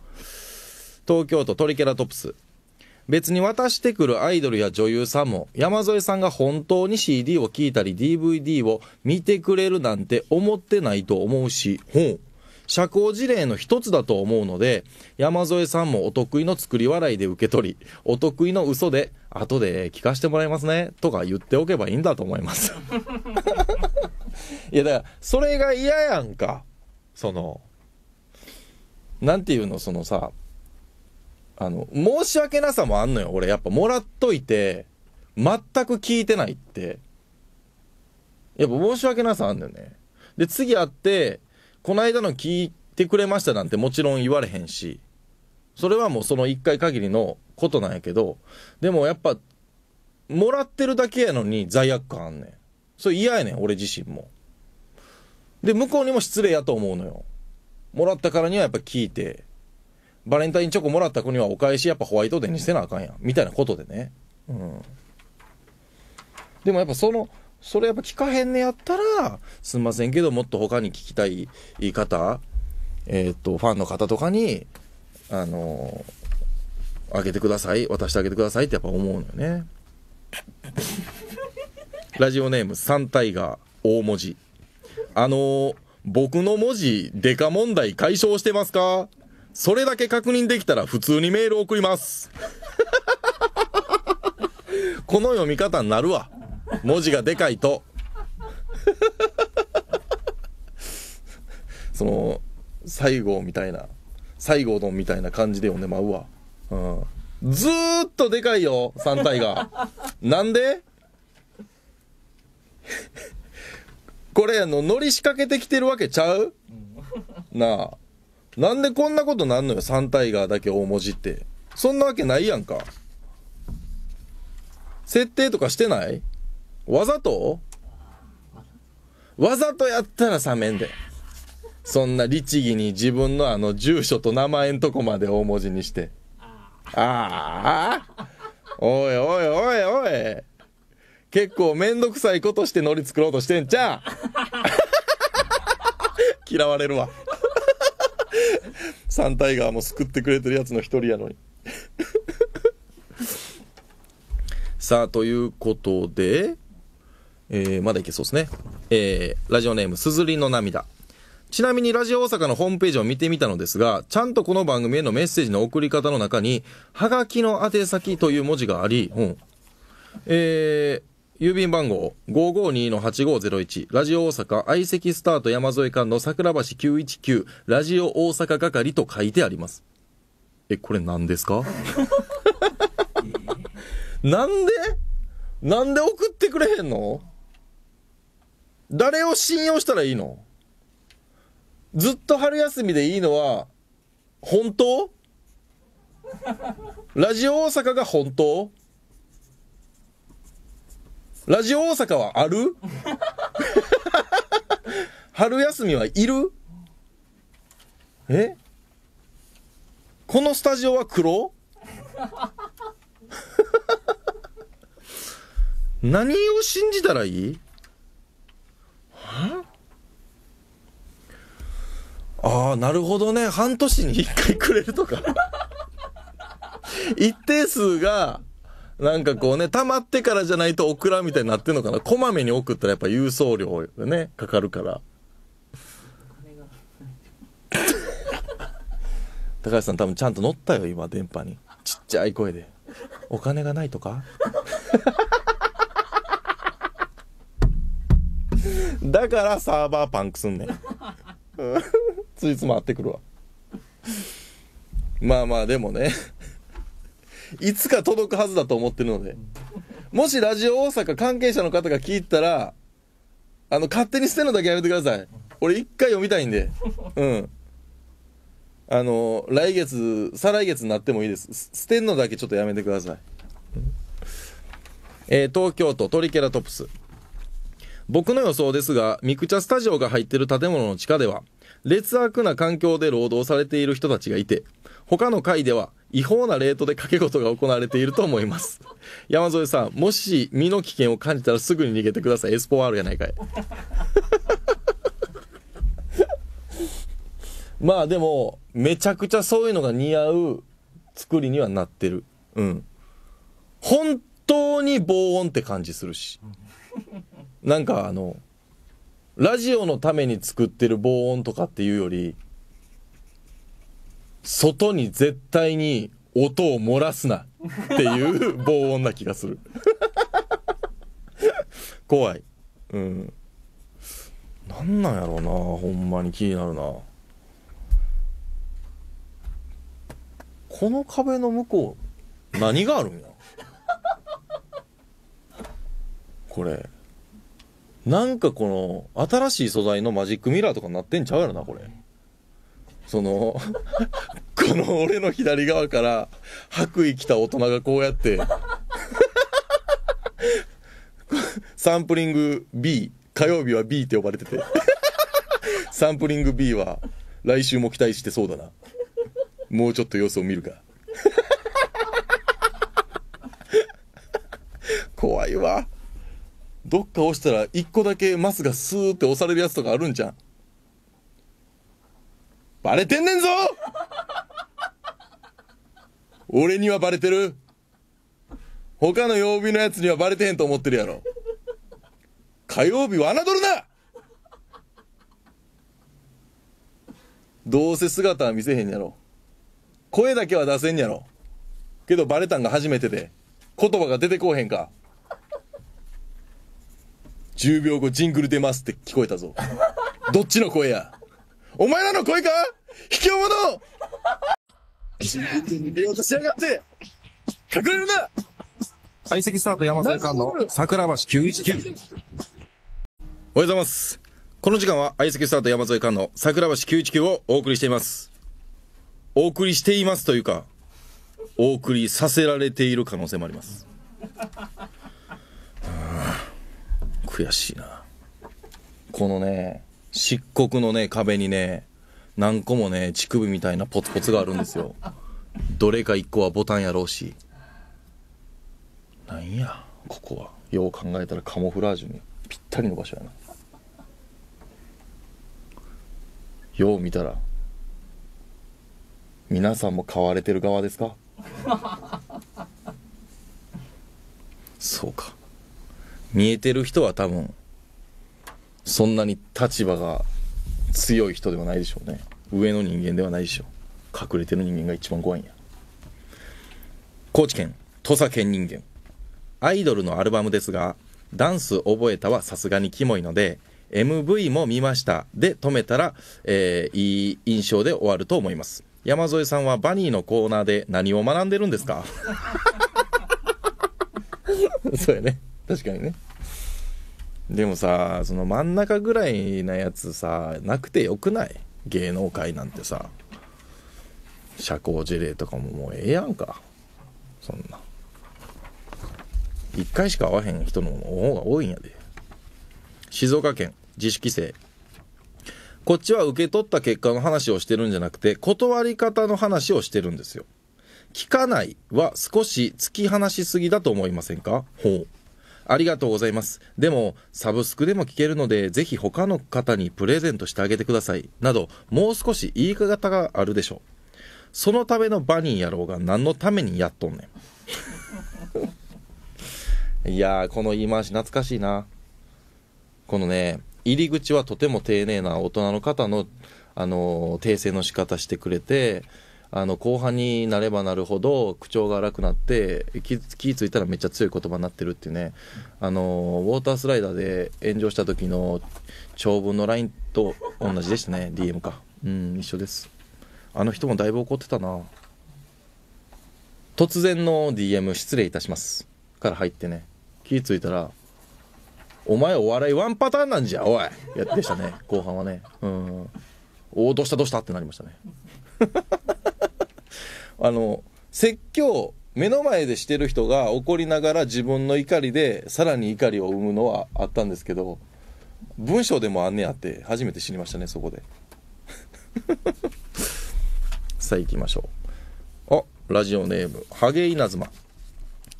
東京都トリケラトプス別に渡してくるアイドルや女優さんも山添さんが本当に CD を聴いたり DVD を見てくれるなんて思ってないと思うし、ほう。社交辞令の一つだと思うので、山添さんもお得意の作り笑いで受け取り、お得意の嘘で、後で聞かせてもらいますね、とか言っておけばいいんだと思います。いや、だから、それが嫌やんか。その、なんていうの、そのさ、あの、申し訳なさもあんのよ。俺やっぱもらっといて、全く聞いてないって。やっぱ申し訳なさあんだよね。で、次会って、こないだの聞いてくれましたなんてもちろん言われへんし、それはもうその一回限りのことなんやけど、でもやっぱ、もらってるだけやのに罪悪感あんねん。それ嫌やねん、俺自身も。で、向こうにも失礼やと思うのよ。もらったからにはやっぱ聞いて、バレンタインチョコもらった国はお返しやっぱホワイトデーにしてなあかんやん、みたいなことでね。うん。でもやっぱその、それやっぱ聞かへんねやったら、すんませんけど、もっと他に聞きたい方、えっ、ー、と、ファンの方とかに、あのー、あげてください、渡してあげてくださいってやっぱ思うのよね。ラジオネーム、サンタイガー、大文字。あのー、僕の文字、デカ問題解消してますかそれだけ確認できたら普通にメール送ります。この読み方になるわ。文字がでかいと。その、西郷みたいな、西郷丼みたいな感じで読んでまうわ。うん。ずーっとでかいよ、三体が。なんでこれ、あの、乗り仕掛けてきてるわけちゃうなあ。なんでこんなことなんのよ、サンタイガーだけ大文字って。そんなわけないやんか。設定とかしてないわざとわざとやったら冷めんで。そんな律儀に自分のあの住所と名前んとこまで大文字にして。ああおいおいおいおい結構めんどくさいことしてノリ作ろうとしてんじゃう 嫌われるわサンタイガーも救ってくれてるやつの一人やのに さあ、ということで、えー、まだいけそうですね。えー、ラジオネーム、すずりの涙。ちなみにラジオ大阪のホームページを見てみたのですが、ちゃんとこの番組へのメッセージの送り方の中に、はがきの宛先という文字があり、うん。えー、郵便番号552-8501ラジオ大阪相席スタート山添館の桜橋919ラジオ大阪係と書いてありますえこれ何ですか なんでなんで送ってくれへんの誰を信用したらいいのずっと春休みでいいのは本当ラジオ大阪が本当ラジオ大阪はある 春休みはいるえこのスタジオは黒 何を信じたらいいああ、なるほどね。半年に一回くれるとか。一定数がなんかこうね、溜まってからじゃないとオクラみたいになってんのかな。こまめに送ったらやっぱ郵送料がね、かかるから。高橋さん多分ちゃんと乗ったよ、今、電波に。ちっちゃい声で。お金がないとか だからサーバーパンクすんねん。ついつまってくるわ。まあまあ、でもね。いつか届くはずだと思ってるので。もしラジオ大阪関係者の方が聞いたら、あの、勝手に捨てるのだけやめてください。俺一回読みたいんで。うん。あの、来月、再来月になってもいいです。捨てるのだけちょっとやめてください。えー、東京都トリケラトプス。僕の予想ですが、ミクチャスタジオが入ってる建物の地下では、劣悪な環境で労働されている人たちがいて、他の階では、違法なレートで賭け事が行われていると思います。山添さん、もし身の危険を感じたらすぐに逃げてください。エスポワールやないかい。まあでも、めちゃくちゃそういうのが似合う作りにはなってる。うん。本当に防音って感じするし。なんかあの、ラジオのために作ってる防音とかっていうより、外に絶対に音を漏らすなっていう防音な気がする 怖いうんなんなんやろうなほんまに気になるなこの壁の向こう何があるんやこれなんかこの新しい素材のマジックミラーとかなってんちゃうやろなこれその この俺の左側から白衣着た大人がこうやって サンプリング B 火曜日は B って呼ばれてて サンプリング B は来週も期待してそうだなもうちょっと様子を見るか怖いわどっか押したら1個だけマスがスーって押されるやつとかあるんじゃんバレてんねんぞ俺にはバレてる他の曜日のやつにはバレてへんと思ってるやろ。火曜日は侮るなどうせ姿は見せへんやろ。声だけは出せんやろ。けどバレたんが初めてで、言葉が出てこへんか。10秒後ジングル出ますって聞こえたぞ。どっちの声やお前らの声か卑怯者落としやがって隠れるな相席スタート山添館の桜橋919。おはようございます。この時間は相席スタート山添館の桜橋919をお送りしています。お送りしていますというか、お送りさせられている可能性もあります。悔しいな。このね、漆黒のね、壁にね、何個もね、乳首みたいなポツポツがあるんですよ。どれか一個はボタンやろうし。なんや、ここは。よう考えたらカモフラージュにぴったりの場所やな。よう見たら、皆さんも買われてる側ですかそうか。見えてる人は多分、そんなに立場が強い人ではないでしょうね上の人間ではないでしょう隠れてる人間が一番怖いんや高知県土佐県人間アイドルのアルバムですがダンス覚えたはさすがにキモいので MV も見ましたで止めたら、えー、いい印象で終わると思います山添さんはバニーのコーナーで何を学んでるんですか そうやね確かにねでもさその真ん中ぐらいなやつさなくてよくない芸能界なんてさ社交辞令とかももうええやんかそんな一回しか会わへん人の方が多いんやで静岡県自主規制こっちは受け取った結果の話をしてるんじゃなくて断り方の話をしてるんですよ聞かないは少し突き放しすぎだと思いませんかほうありがとうございます。でも、サブスクでも聞けるので、ぜひ他の方にプレゼントしてあげてください。など、もう少し言い方があるでしょう。そのためのバニー野郎が何のためにやっとんねん。いやー、この言い回し懐かしいな。このね、入り口はとても丁寧な大人の方の、あのー、訂正の仕方してくれて、あの後半になればなるほど口調が荒くなって気気付いたらめっちゃ強い言葉になってるっていうねあのウォータースライダーで炎上した時の長文のラインと同じでしたね DM かうん一緒ですあの人もだいぶ怒ってたな突然の DM 失礼いたしますから入ってね気付いたらお前お笑いワンパターンなんじゃおいやってしたね後半はねうんおおどうしたどうしたってなりましたねあの、説教、目の前でしてる人が怒りながら自分の怒りで、さらに怒りを生むのはあったんですけど、文章でもあんねやって、初めて知りましたね、そこで。さあ行きましょう。あ、ラジオネーム、ハゲイナズマ。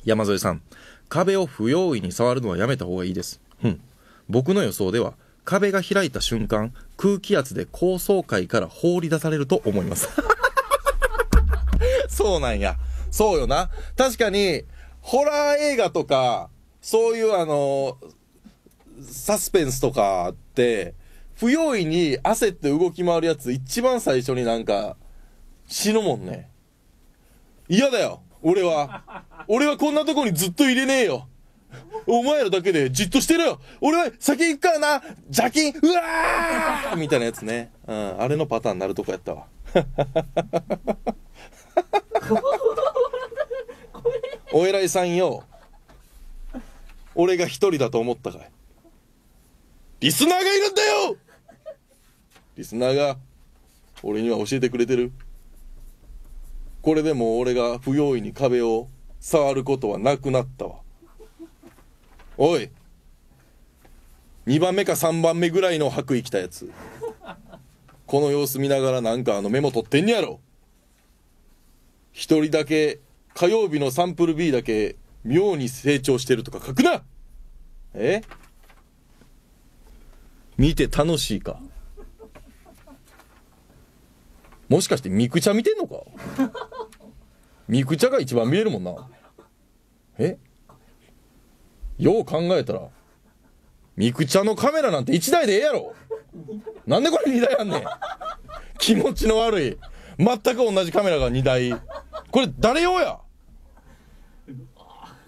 山添さん、壁を不用意に触るのはやめた方がいいです。うん。僕の予想では、壁が開いた瞬間、空気圧で高層階から放り出されると思います。そうなんや。そうよな。確かに、ホラー映画とか、そういうあの、サスペンスとかって、不用意に焦って動き回るやつ一番最初になんか、死ぬもんね。嫌だよ俺は。俺はこんなとこにずっと入れねえよお前らだけでじっとしてるよ俺は先行くからな邪金うわーみたいなやつね。うん、あれのパターンになるとこやったわ。お偉いさんよ俺が一人だと思ったかいリスナーがいるんだよリスナーが俺には教えてくれてるこれでも俺が不用意に壁を触ることはなくなったわおい2番目か3番目ぐらいの白衣着たやつこの様子見ながらなんかあのメモ取ってんねやろ一人だけ火曜日のサンプル B だけ妙に成長してるとか書くなえ見て楽しいかもしかしてミクチャ見てんのかミクチャが一番見えるもんなえよう考えたらミクチャのカメラなんて1台でええやろなんでこれ2台あんねん気持ちの悪い全く同じカメラが2台。これ誰用や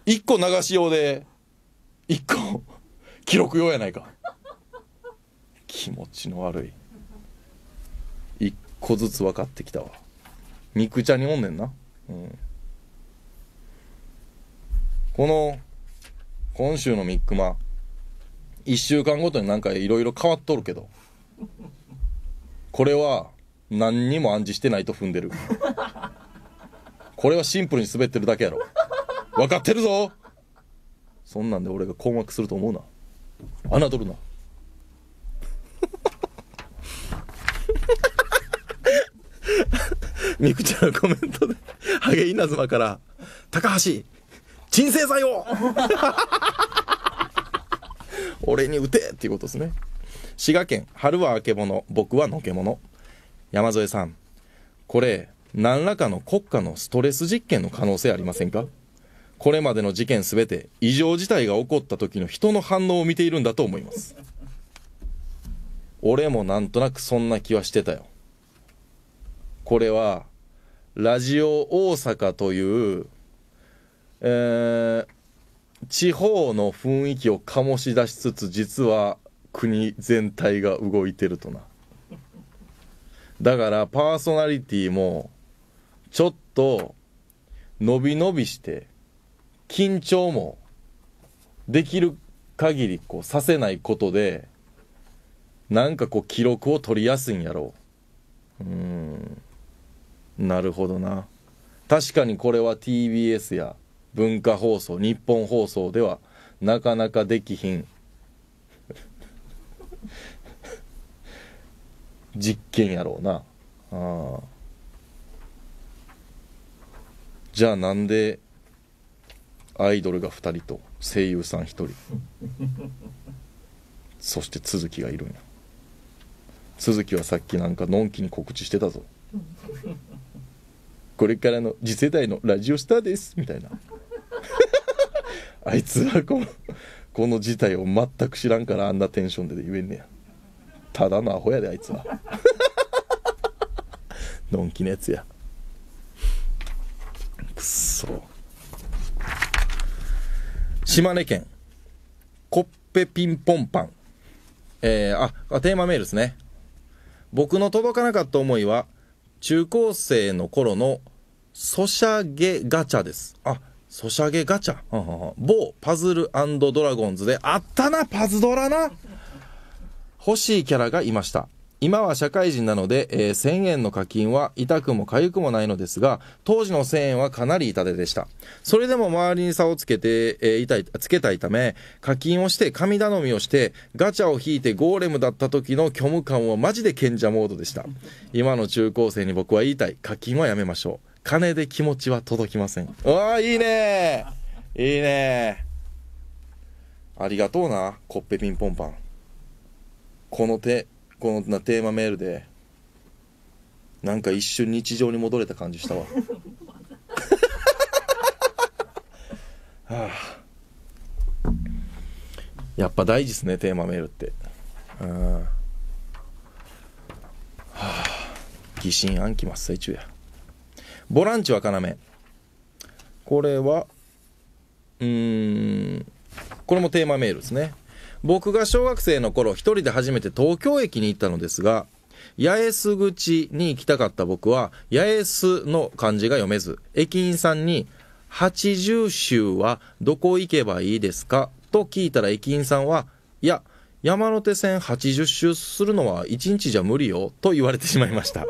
?1 個流し用で、1個記録用やないか。気持ちの悪い。1個ずつ分かってきたわ。肉茶におんねんな。うん。この、今週のミックマ、1週間ごとになんかいろいろ変わっとるけど、これは、何にも暗示してないと踏んでるこれはシンプルに滑ってるだけやろ分かってるぞそんなんで俺が困惑すると思うな侮るなみく ちゃんのコメントでハゲ稲妻から「高橋鎮静剤を! 」俺に打てっていうことですね滋賀県春はあけぼの僕はのけもの山添さん、これ、何らかの国家のストレス実験の可能性ありませんかこれまでの事件すべて、異常事態が起こった時の人の反応を見ているんだと思います。俺もなんとなくそんな気はしてたよ。これは、ラジオ大阪という、えー、地方の雰囲気を醸し出しつつ、実は国全体が動いてるとな。だからパーソナリティもちょっと伸び伸びして緊張もできる限りこうさせないことでなんかこう記録を取りやすいんやろううんなるほどな確かにこれは TBS や文化放送日本放送ではなかなかできひん実験やろうな。あじゃあなんでアイドルが2人と声優さん1人 そして都築がいるんや都築はさっきなんかのんきに告知してたぞ これからの次世代のラジオスターですみたいな あいつはこのこの事態を全く知らんからあんなテンションで言えんねやただのアホやであいつは のんきなやつやくっそ島根県コッペピンポンパンえー、あテーマメールですね僕の届かなかった思いは中高生の頃のソシャゲガチャですあソシャゲガチャ、某パズルドラゴンズであったなパズドラな欲しいキャラがいました。今は社会人なので、えー、1000円の課金は痛くも痒くもないのですが、当時の1000円はかなり痛手でした。それでも周りに差をつけて、えー、いい、つけたいため、課金をして神頼みをして、ガチャを引いてゴーレムだった時の虚無感はマジで賢者モードでした。今の中高生に僕は言いたい。課金はやめましょう。金で気持ちは届きません。わあ、いいねいいねありがとうな、コッペピンポンパン。このテこのなテーマメールでなんか一瞬日常に戻れた感じしたわ はあやっぱ大事ですねテーマメールってうんはあ疑心暗鬼真っ最中やボランチは要これはうーんこれもテーマメールですね僕が小学生の頃、一人で初めて東京駅に行ったのですが、八重洲口に行きたかった僕は、八重洲の漢字が読めず、駅員さんに、八十州はどこ行けばいいですかと聞いたら駅員さんは、いや、山手線80周するのは1日じゃ無理よと言われてしまいました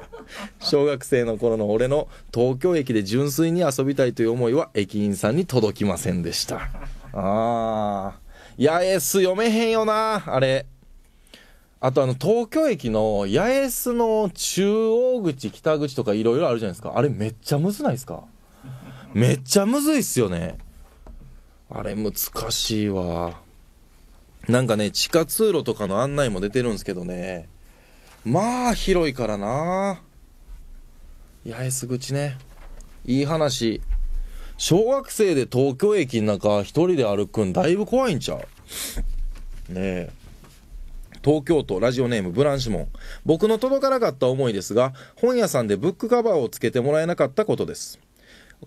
小学生の頃の俺の東京駅で純粋に遊びたいという思いは駅員さんに届きませんでしたああ八重洲読めへんよな、あれ。あとあの、東京駅の八重洲の中央口、北口とかいろいろあるじゃないですか。あれめっちゃむずないですかめっちゃむずいっすよね。あれ難しいわ。なんかね、地下通路とかの案内も出てるんですけどね。まあ、広いからな。八重洲口ね。いい話。小学生で東京駅の中一人で歩くんだいぶ怖いんちゃうねえ。東京都ラジオネームブランシモン。僕の届かなかった思いですが、本屋さんでブックカバーをつけてもらえなかったことです。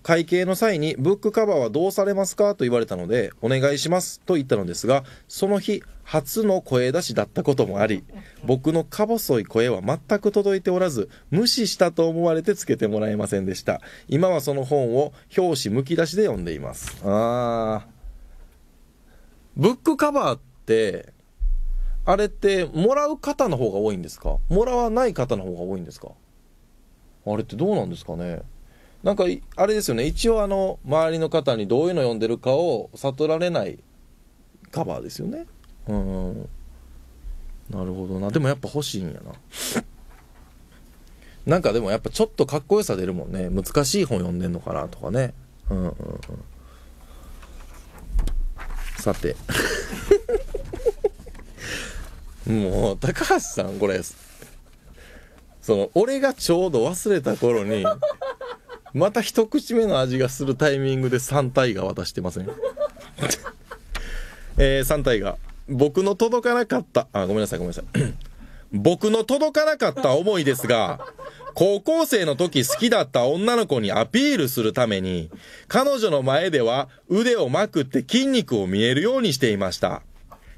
会計の際にブックカバーはどうされますかと言われたので、お願いしますと言ったのですが、その日、初の声出しだったこともあり、僕のか細い声は全く届いておらず、無視したと思われてつけてもらえませんでした。今はその本を表紙むき出しで読んでいます。ああ。ブックカバーって、あれって、もらう方の方が多いんですかもらわない方の方が多いんですかあれってどうなんですかねなんか、あれですよね。一応、あの、周りの方にどういうの読んでるかを悟られないカバーですよね。うんなるほどなでもやっぱ欲しいんやな なんかでもやっぱちょっとかっこよさ出るもんね難しい本読んでんのかなとかねうんうんうんさて もう高橋さんこれその俺がちょうど忘れた頃にまた一口目の味がするタイミングで3体が渡してません えー、3体が僕の届かなかった、あ、ごめんなさい、ごめんなさい。僕の届かなかった思いですが、高校生の時好きだった女の子にアピールするために、彼女の前では腕をまくって筋肉を見えるようにしていました。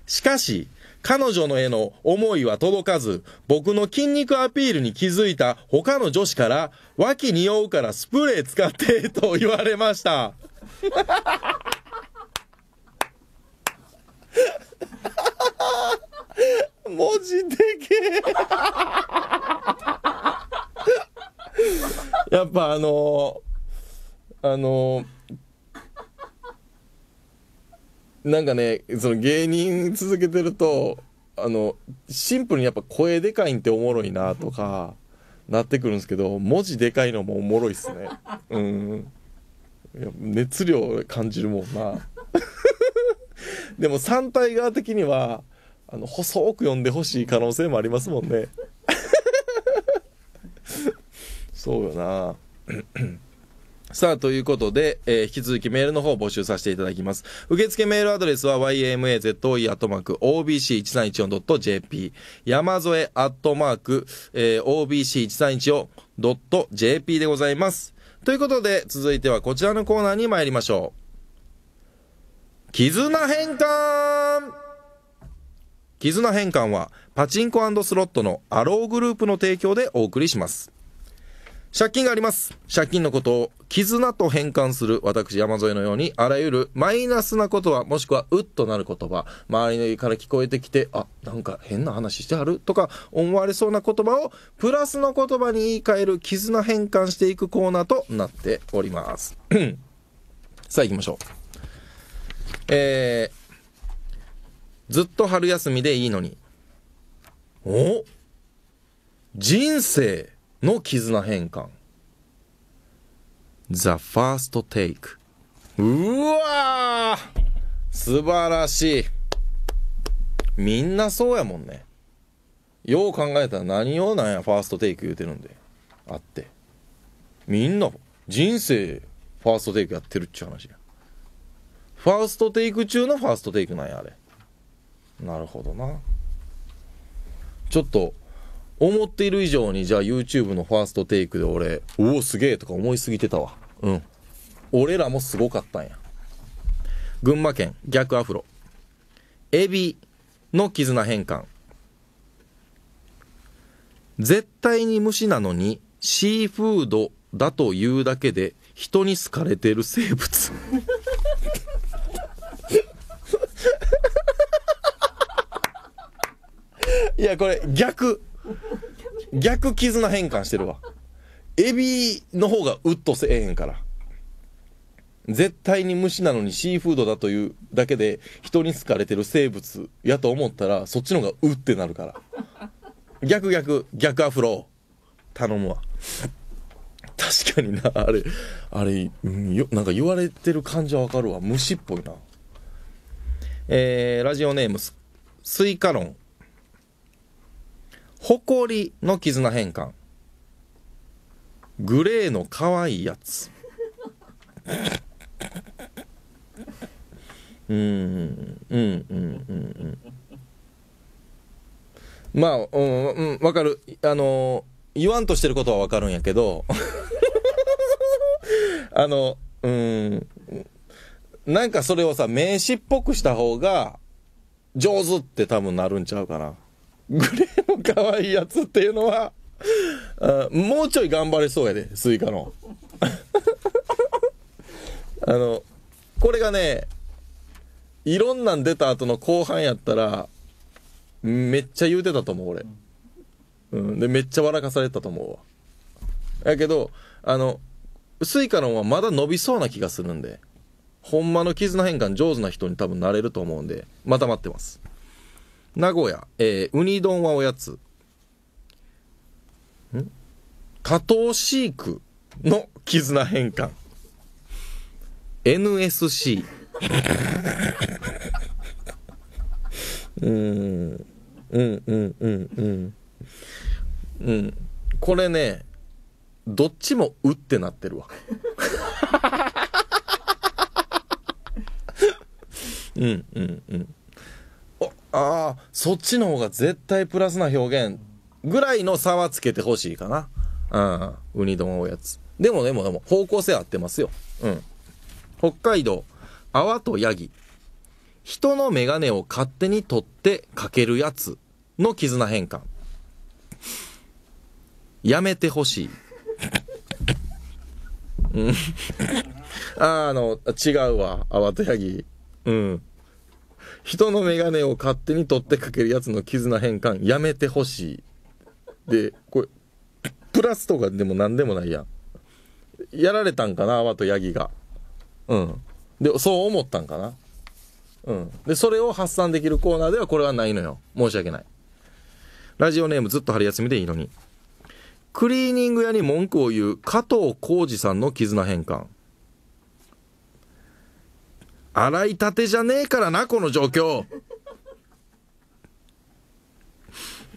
しかし、彼女の絵の思いは届かず、僕の筋肉アピールに気づいた他の女子から、脇にうからスプレー使ってと言われました。文字でけえやっぱあのー、あのー、なんかねその芸人続けてるとあのシンプルにやっぱ声でかいんっておもろいなとかなってくるんですけど文字でかいのもおもろいっすねうん熱量感じるもんな でも3対側的にはあの細く読んでほしい可能性もありますもんね そうよな さあ、ということで、えー、引き続きメールの方を募集させていただきます。受付メールアドレスは yamazoe.obc1314.jp 山添 .obc1314.jp でございます。ということで、続いてはこちらのコーナーに参りましょう。絆変換絆変換はパチンコスロットのアローグループの提供でお送りします。借金があります。借金のことを絆と変換する私山添のようにあらゆるマイナスなことはもしくはうっとなる言葉、周りの家から聞こえてきて、あ、なんか変な話してはるとか思われそうな言葉をプラスの言葉に言い換える絆変換していくコーナーとなっております。さあ行きましょう。えー、ずっと春休みでいいのに。お人生の絆変換。The First Take。うわー素晴らしい。みんなそうやもんね。よう考えたら何をなんや、ファーストテイク言うてるんで。あって。みんな、人生、ファーストテイクやってるっちゅう話や。ファーストテイク中のファーストテイクなんやあれなるほどなちょっと思っている以上にじゃあ YouTube のファーストテイクで俺おおすげえとか思いすぎてたわうん俺らもすごかったんや群馬県逆アフロエビの絆変換絶対に虫なのにシーフードだというだけで人に好かれてる生物いや、これ、逆。逆絆変換してるわ。エビの方がウッとせえへんから。絶対に虫なのにシーフードだというだけで人に好かれてる生物やと思ったらそっちの方がうってなるから。逆逆、逆アフロ。頼むわ。確かにな、あれ、あれ、うん、よなんか言われてる感じはわかるわ。虫っぽいな。えー、ラジオネームス、スイカロン。誇りの絆変換グレーの可愛いやつ うんうんうんうんうんまあうんうんわかるあの言わんとしてることはわかるんやけど あのうんなんかそれをさ名詞っぽくした方が上手って多分なるんちゃうかなグレー可愛いやつっていうのは、もうちょい頑張れそうやで、スイカの。あの、これがね、いろんなん出た後の後半やったら、めっちゃ言うてたと思う、俺。うん。で、めっちゃ笑かされたと思うわ。やけど、あの、スイカのはまだ伸びそうな気がするんで、ほんまの絆変換上手な人に多分なれると思うんで、また待ってます。名古屋、えー、ウニ丼はおやつ。ん多頭飼育の絆変換。NSC。うん。うんうんうんうん。うん。これね、どっちもうってなってるわ。うんうんうん。ああ、そっちの方が絶対プラスな表現ぐらいの差はつけてほしいかな。うん。ウニ丼おやつ。でもでもでも、方向性合ってますよ。うん。北海道、泡とヤギ。人のメガネを勝手に取ってかけるやつの絆変換。やめてほしい。うん。あの、違うわ。泡とヤギ。うん。人の眼鏡を勝手に取ってかけるやつの絆変換やめてほしいでこれプラスとかでも何でもないやんやられたんかなあとヤギがうんでそう思ったんかなうんでそれを発散できるコーナーではこれはないのよ申し訳ないラジオネームずっと春休みでいいのにクリーニング屋に文句を言う加藤浩二さんの絆変換洗いたてじゃねえからな、この状況。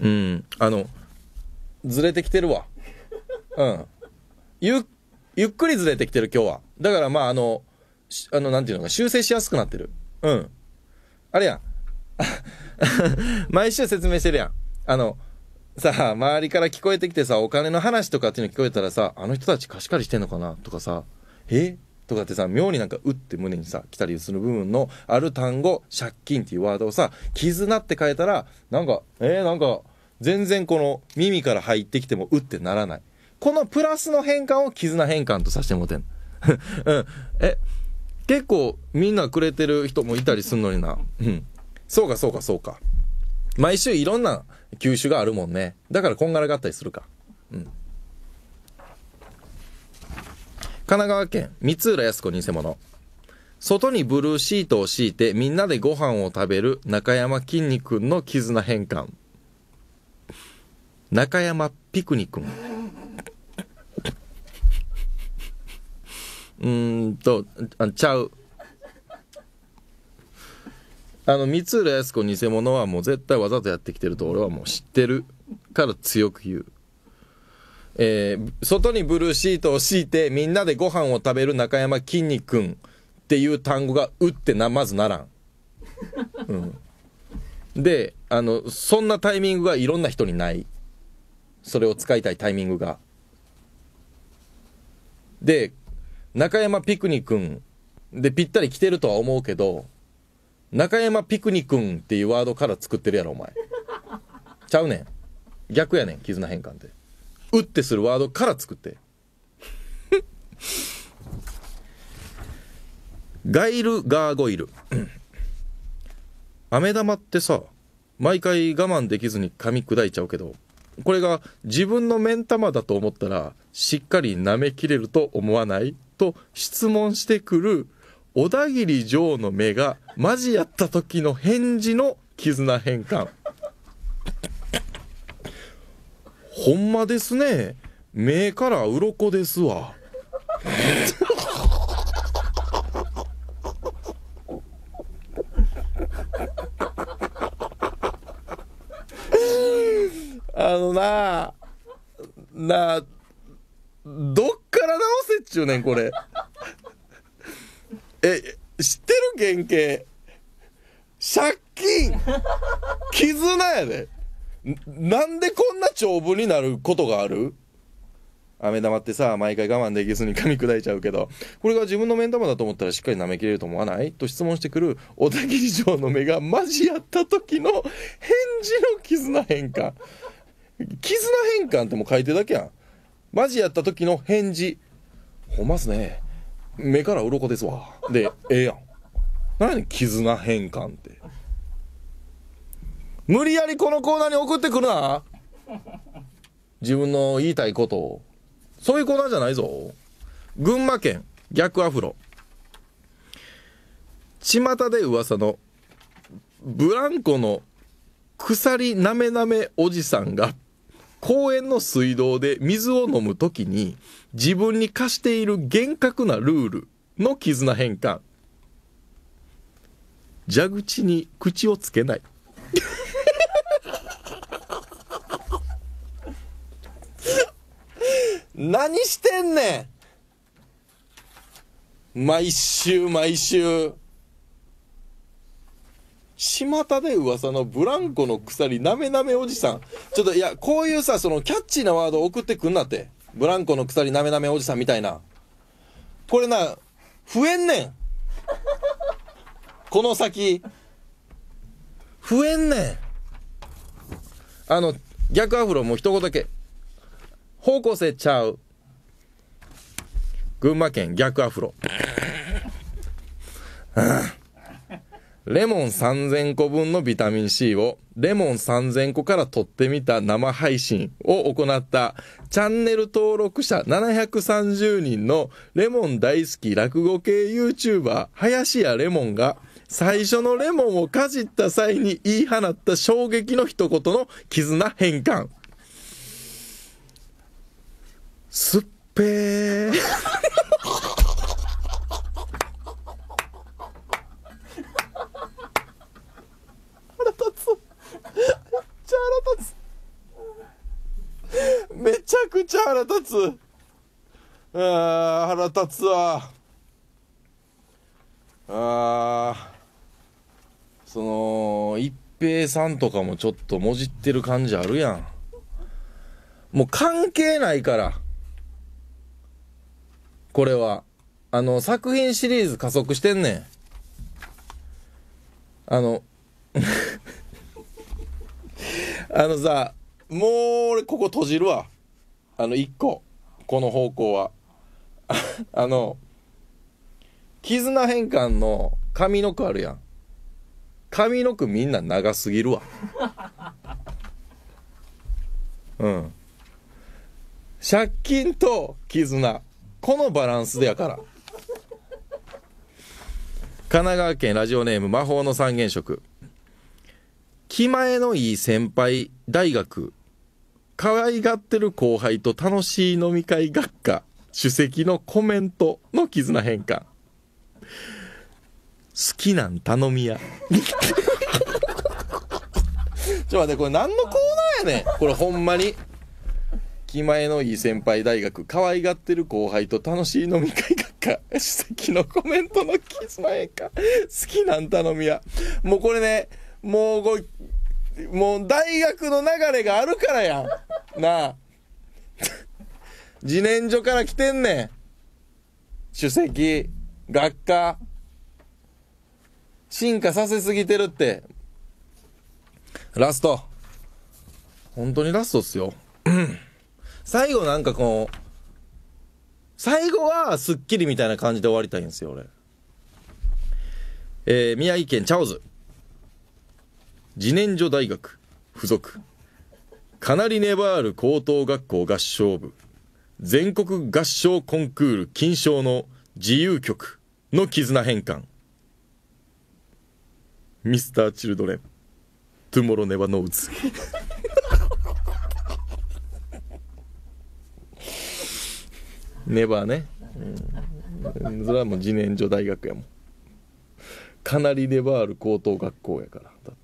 うん。あの、ずれてきてるわ。うん。ゆ、ゆっくりずれてきてる、今日は。だから、まあ、あの、あの、なんていうのか、修正しやすくなってる。うん。あれやん。毎週説明してるやん。あの、さあ、周りから聞こえてきてさ、お金の話とかっていうの聞こえたらさ、あの人たち貸し借りしてんのかなとかさ、えとかってさ妙になんか「う」って胸にさ来たりする部分のある単語「借金」っていうワードをさ「絆」って変えたらなんかえー、なんか全然この耳から入ってきても「う」ってならないこのプラスの変換を絆変換とさせてもてんうん え結構みんなくれてる人もいたりすんのになうんそうかそうかそうか毎週いろんな球種があるもんねだからこんがらがったりするかうん神奈川県、三浦康子偽物。外にブルーシートを敷いてみんなでご飯を食べる中山きんに君の絆変換。中山ピクニ君。うんとあ、ちゃう。あの、三浦康子偽物はもう絶対わざとやってきてると俺はもう知ってるから強く言う。えー、外にブルーシートを敷いてみんなでご飯を食べる中山きんに君っていう単語が「う」ってなまずならん。うん、であのそんなタイミングがいろんな人にないそれを使いたいタイミングが。で中山ピクニックでぴったり来てるとは思うけど中山ピクニッンっていうワードから作ってるやろお前。ちゃうねん。逆やねん絆変換って。打ってするワードから作ってガイル・ガーゴイル飴玉ってさ毎回我慢できずに噛み砕いちゃうけどこれが自分の目ん玉だと思ったらしっかり舐めきれると思わないと質問してくる小田切城の目がマジやった時の返事の絆変換ほんまですね目から鱗ですわあのななどっから直せっちゅうねんこれえ知ってる原型借金絆やでなんでこんな長文になることがある飴玉ってさ、毎回我慢できずに噛み砕いちゃうけど、これが自分の目ん玉だと思ったらしっかり舐めきれると思わないと質問してくる、小田切城の目がマジやった時の返事の絆変換。絆変換ってもう書いてるだけやん。マジやった時の返事。ほんますね。目から鱗ですわ。で、ええやん。何絆変換って。無理やりこのコーナーに送ってくるな。自分の言いたいことを。そういうコーナーじゃないぞ。群馬県、逆アフロ。巷で噂の、ブランコの鎖なめなめおじさんが、公園の水道で水を飲むときに、自分に課している厳格なルールの絆変換。蛇口に口をつけない。何してんねん毎週毎週。巷で噂のブランコの鎖なめなめおじさん。ちょっといや、こういうさ、そのキャッチーなワード送ってくんなって。ブランコの鎖なめなめおじさんみたいな。これな、増えんねん。この先。増えんねん。あの、逆アフロもう一言だけ。方向性ちゃう。群馬県逆アフロ。レモン3000個分のビタミン C をレモン3000個から取ってみた生配信を行ったチャンネル登録者730人のレモン大好き落語系 YouTuber 林家レモンが最初のレモンをかじった際に言い放った衝撃の一言の絆変換。すっぺー腹立つめっちゃ腹立つめちゃくちゃ腹立つあ腹立つわあその一平さんとかもちょっともじってる感じあるやんもう関係ないからこれは。あの、作品シリーズ加速してんねん。あの あのさ、もう俺ここ閉じるわ。あの、一個。この方向は。あの、絆変換の上の句あるやん。上の句みんな長すぎるわ。うん。借金と絆。このバランスでやから神奈川県ラジオネーム魔法の三原色気前のいい先輩大学可愛がってる後輩と楽しい飲み会学科主席のコメントの絆変換好きなん頼みや ちょ待ってこれ何のコーナーやねんこれほんまに前のいい先輩大学可愛がってる後輩と楽しい飲み会学科主席のコメントの気前か好きなん頼みやもうこれねもうごもう大学の流れがあるからやんなあ 自然薯から来てんねん主席学科進化させすぎてるってラスト本当にラストっすよ最後なんかこう、最後はスッキリみたいな感じで終わりたいんですよ、俺。えー、宮城県チャオズ。自然薯大学付属。かなりネバール高等学校合唱部。全国合唱コンクール金賞の自由曲の絆変換。ミスター・チルドレン。トゥモロネバノーズ。ネバーね、うん、それはもう自然薯大学やもんかなりネバーる高等学校やからだっ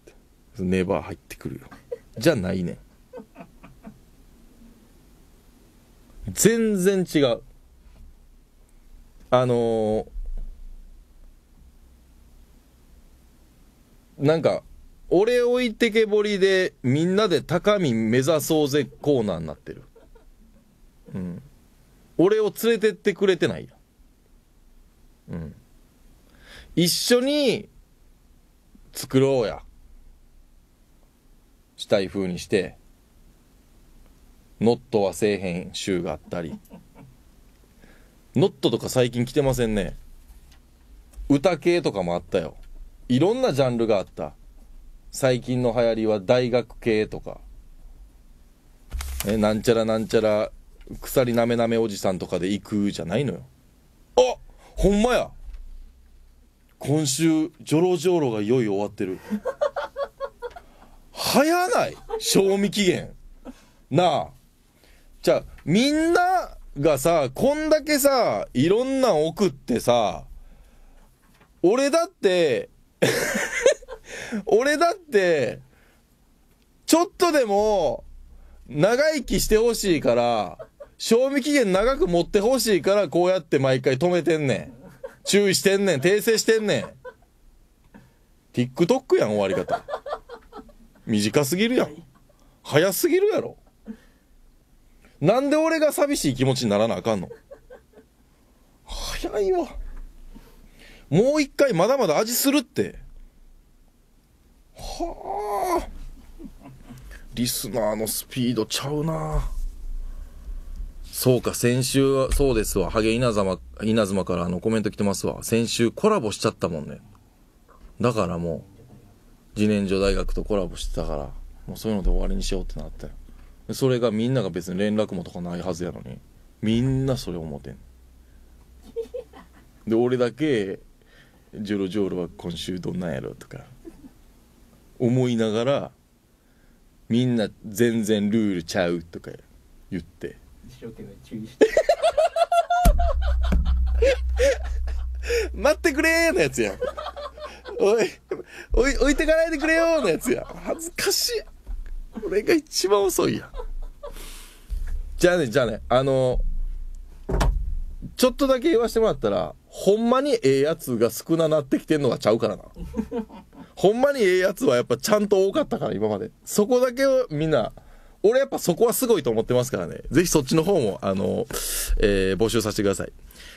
てネバー入ってくるよじゃないねん全然違うあのー、なんか俺置いてけぼりでみんなで高み目指そうぜコーナーになってるうん俺を連れてってくれてないやうん。一緒に作ろうや。したい風にして、ノットはせえへん週があったり。ノットとか最近来てませんね。歌系とかもあったよ。いろんなジャンルがあった。最近の流行りは大学系とか。え、なんちゃらなんちゃら鎖なめなめおじさんとかで行くじゃないのよあほんまや今週ジョロジョロがいよいよ終わってる 早ない賞味期限なあじゃあみんながさこんだけさいろんなん送ってさ俺だって 俺だってちょっとでも長生きしてほしいから賞味期限長く持ってほしいから、こうやって毎回止めてんねん。注意してんねん。訂正してんねん。TikTok やん、終わり方。短すぎるやん。早すぎるやろ。なんで俺が寂しい気持ちにならなあかんの早いわ。もう一回まだまだ味するって。はあ。リスナーのスピードちゃうなあ。そうか、先週は、そうですわ。ハゲ稲妻、稲妻からあのコメント来てますわ。先週コラボしちゃったもんね。だからもう、自然薯大学とコラボしてたから、もうそういうので終わりにしようってなったよ。それがみんなが別に連絡もとかないはずやのに、みんなそれ思ってん。で、俺だけ、ジョロジョロは今週どんなんやろとか、思いながら、みんな全然ルールちゃうとか言って。一生懸命注意して待ってくれーのやつやん。おい、おい、置いてかないでくれよーのやつやん。恥ずかしい。これが一番遅いやん。じゃあね、じゃあね、あのー、ちょっとだけ言わしてもらったら、ほんまにええやつが少ななってきてんのがちゃうからな。ほんまにええやつはやっぱちゃんと多かったから、今まで。そこだけをみんな、俺やっぱそこはすごいと思ってますからね。ぜひそっちの方も、あの、えー、募集させてください。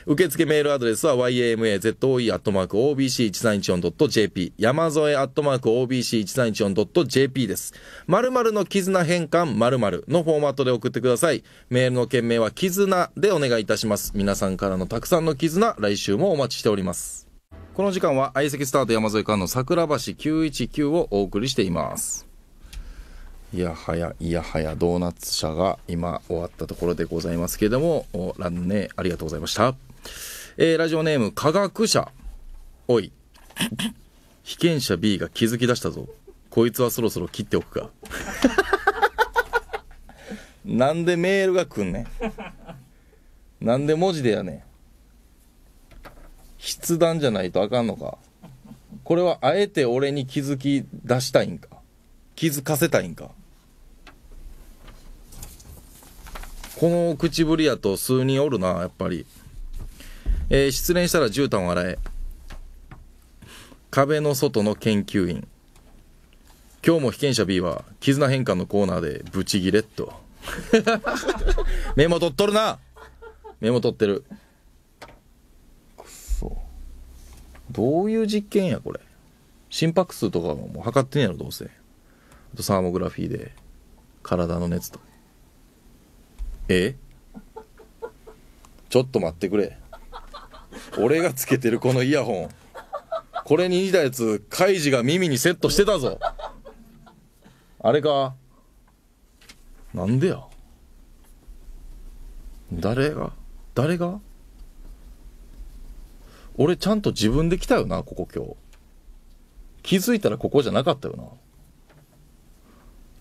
受付メールアドレスは yamazoe.obc1314.jp 山添 .obc1314.jp です。〇〇の絆変換〇〇のフォーマットで送ってください。メールの件名は絆でお願いいたします。皆さんからのたくさんの絆、来週もお待ちしております。この時間は相席スタート山添館の桜橋919をお送りしています。いやはやいやはやドーナツ社が今終わったところでございますけれどもランネありがとうございました、えー、ラジオネーム科学者おい被験者 B が気づき出したぞこいつはそろそろ切っておくか なんでメールが来んねんなんで文字でやねん筆談じゃないとあかんのかこれはあえて俺に気づき出したいんか気づかせたいんかこの口ぶりやと数人おるな、やっぱり。えー、失恋したら絨毯を洗え。壁の外の研究員。今日も被験者 B は、絆変換のコーナーでブチギレっと。メモ取っとるなメモ取ってる。くそ。どういう実験や、これ。心拍数とかももう測ってんやろ、どうせ。あとサーモグラフィーで、体の熱とか。えちょっと待ってくれ俺がつけてるこのイヤホンこれに似たやつカイジが耳にセットしてたぞあれかなんでや誰が誰が俺ちゃんと自分で来たよなここ今日気づいたらここじゃなかったよな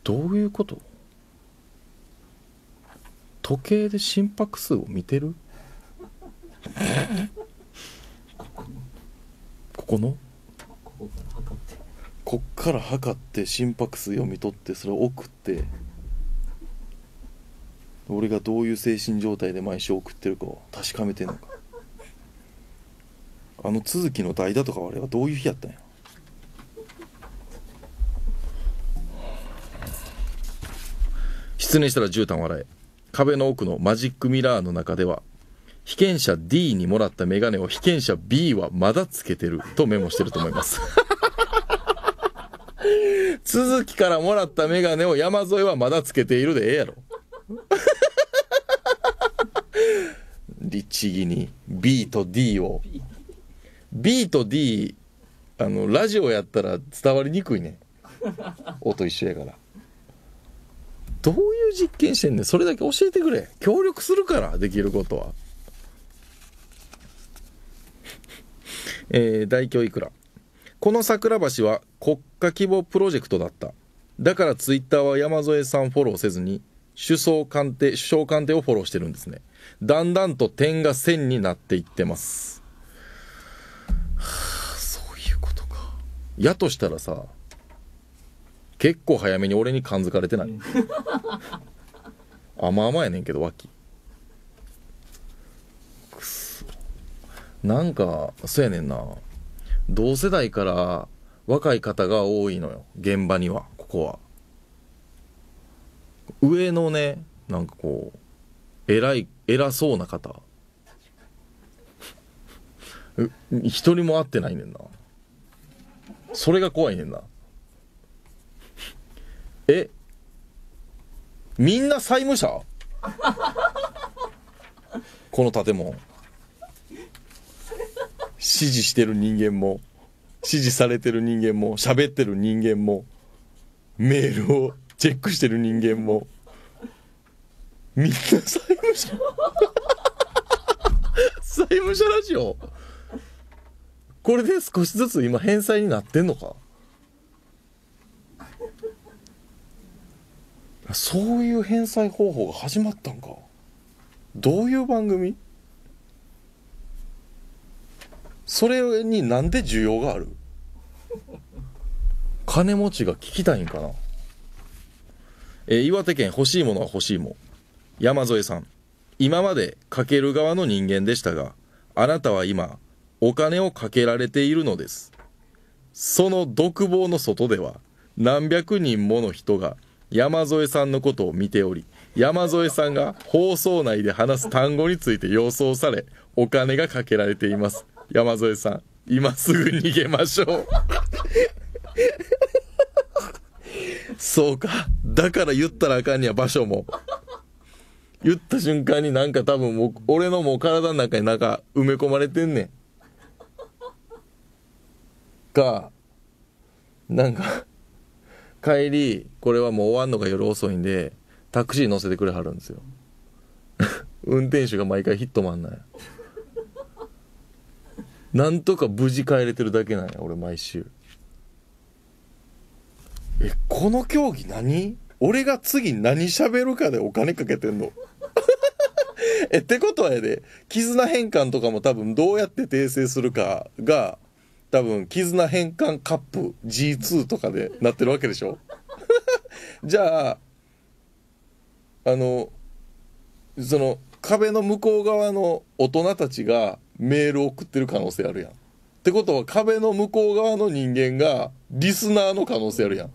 どういうこと時計で心拍数を見てるここのこっから測って心拍数読み取ってそれを送って俺がどういう精神状態で毎週送ってるかを確かめてんのかあの続きの代打とかあれはどういう日やったんや失念したら絨毯笑え壁の奥のマジックミラーの中では、被験者 D にもらったメガネを被験者 B はまだつけてるとメモしてると思います。続きからもらったメガネを山添はまだつけているでええやろ。律儀に B と D を。B と D、あの、ラジオやったら伝わりにくいね。音一緒やから。どういう実験してんねん。それだけ教えてくれ。協力するから、できることは。えー、大教いくら。この桜橋は国家規模プロジェクトだった。だからツイッターは山添さんフォローせずに、首相官邸、首相官邸をフォローしてるんですね。だんだんと点が線になっていってます。はあ、そういうことか。やとしたらさ、結構早めに俺に感づかれてない甘々 やねんけど脇くそなんかそうやねんな同世代から若い方が多いのよ現場にはここは上のねなんかこう偉い偉そうな方一人も会ってないねんなそれが怖いねんなえみんな債務者この建物支持してる人間も支持されてる人間も喋ってる人間もメールをチェックしてる人間もみんな債務者 債務者ラジオこれで少しずつ今返済になってんのかそういう返済方法が始まったんかどういう番組それになんで需要がある 金持ちが聞きたいんかなえ岩手県欲しいものは欲しいも山添さん今までかける側の人間でしたがあなたは今お金をかけられているのですその独房の外では何百人もの人が山添さんのことを見ており山添さんが放送内で話す単語について予想されお金がかけられています山添さん今すぐ逃げましょうそうかだから言ったらあかんには場所も言った瞬間になんか多分もう俺のもう体の中になんか埋め込まれてんねんかなんか帰りこれはもう終わんのが夜遅いんでタクシー乗せてくれはるんですよ 運転手が毎回ヒットマンなんやなんとか無事帰れてるだけなんや俺毎週えこの競技何俺が次何喋るかでお金かけてんの えってことはやで絆変換とかも多分どうやって訂正するかが多分絆変換カップ G2 とかでなってるわけでしょ じゃああのその壁の向こう側の大人たちがメールを送ってる可能性あるやん。ってことは壁の向こう側の人間がリスナーの可能性あるやん。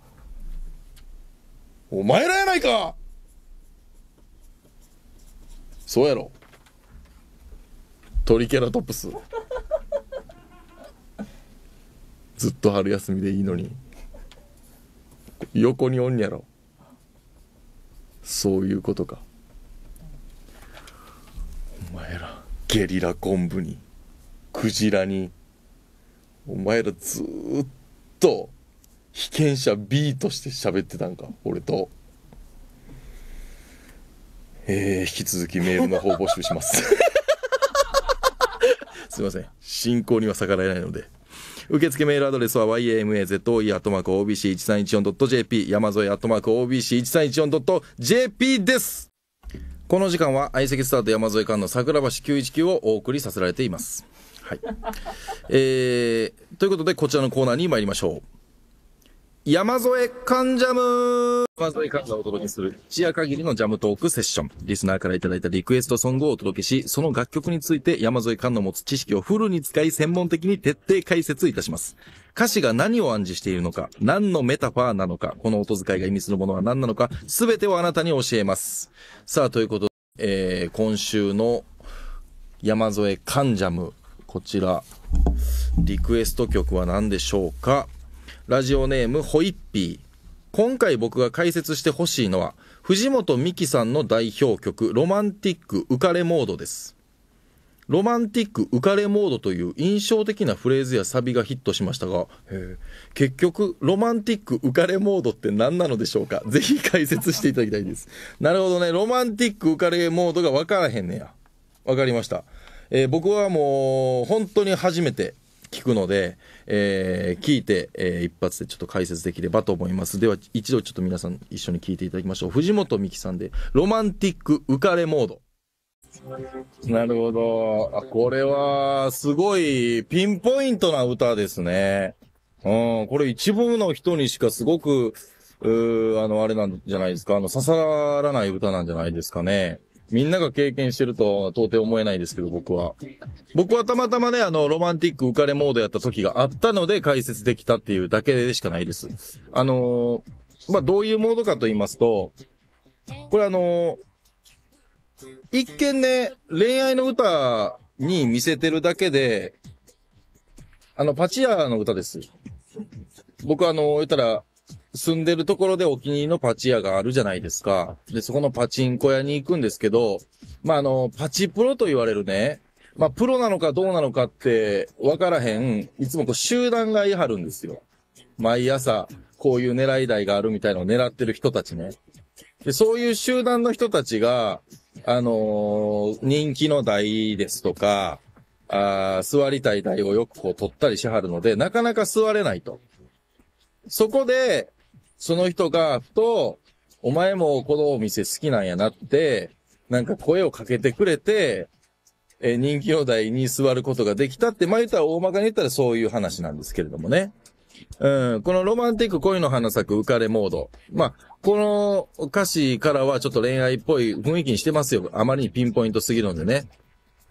お前らやないかそうやろ。トリケラトプス。ずっと春休みでいいのに横におんやろそういうことかお前らゲリラ昆布にクジラにお前らずっと被験者 B として喋ってたんか俺とえー、引き続きメールの方募集します すいません進行には逆らえないので受付メールアドレスは yamazoe.obc1314.jp 山添 .obc1314.jp です。この時間は相席スタート山添館の桜橋919をお送りさせられています。はい。えー、ということでこちらのコーナーに参りましょう。山添カンジャム山添ムがお届けする一夜限りのジャムトークセッション。リスナーからいただいたリクエストソングをお届けし、その楽曲について山添カンの持つ知識をフルに使い専門的に徹底解説いたします。歌詞が何を暗示しているのか、何のメタファーなのか、この音遣いが意味するものは何なのか、すべてをあなたに教えます。さあ、ということで、えー、今週の山添カンジャム、こちら、リクエスト曲は何でしょうかラジオネームホイッピー。今回僕が解説してほしいのは、藤本美貴さんの代表曲、ロマンティック浮かれモードです。ロマンティック浮かれモードという印象的なフレーズやサビがヒットしましたが、結局、ロマンティック浮かれモードって何なのでしょうか ぜひ解説していただきたいです。なるほどね。ロマンティック浮かれモードが分からへんねや。わかりました。えー、僕はもう、本当に初めて聞くので、えー、聞いて、えー、一発でちょっと解説できればと思います。では、一度ちょっと皆さん一緒に聞いていただきましょう。藤本美貴さんで、ロマンティック浮かれモード。なるほど。あこれは、すごい、ピンポイントな歌ですね。うん、これ一部の人にしかすごく、うあの、あれなんじゃないですか。あの、刺さらない歌なんじゃないですかね。みんなが経験してるとは到底思えないですけど、僕は。僕はたまたまね、あの、ロマンティック浮かれモードやった時があったので解説できたっていうだけでしかないです。あのー、まあ、どういうモードかと言いますと、これあのー、一見ね、恋愛の歌に見せてるだけで、あの、パチ屋の歌です。僕あのー、言ったら、住んでるところでお気に入りのパチ屋があるじゃないですか。で、そこのパチンコ屋に行くんですけど、まあ、あの、パチプロと言われるね、まあ、プロなのかどうなのかってわからへん、いつもこう集団が言い張るんですよ。毎朝、こういう狙い台があるみたいのを狙ってる人たちね。で、そういう集団の人たちが、あのー、人気の台ですとか、あ座りたい台をよくこう取ったりしはるので、なかなか座れないと。そこで、その人が、ふと、お前もこのお店好きなんやなって、なんか声をかけてくれて、えー、人気の台に座ることができたって、まあ言ったら大まかに言ったらそういう話なんですけれどもね。うん、このロマンティック恋の花咲く浮かれモード。まあ、この歌詞からはちょっと恋愛っぽい雰囲気にしてますよ。あまりにピンポイントすぎるんでね。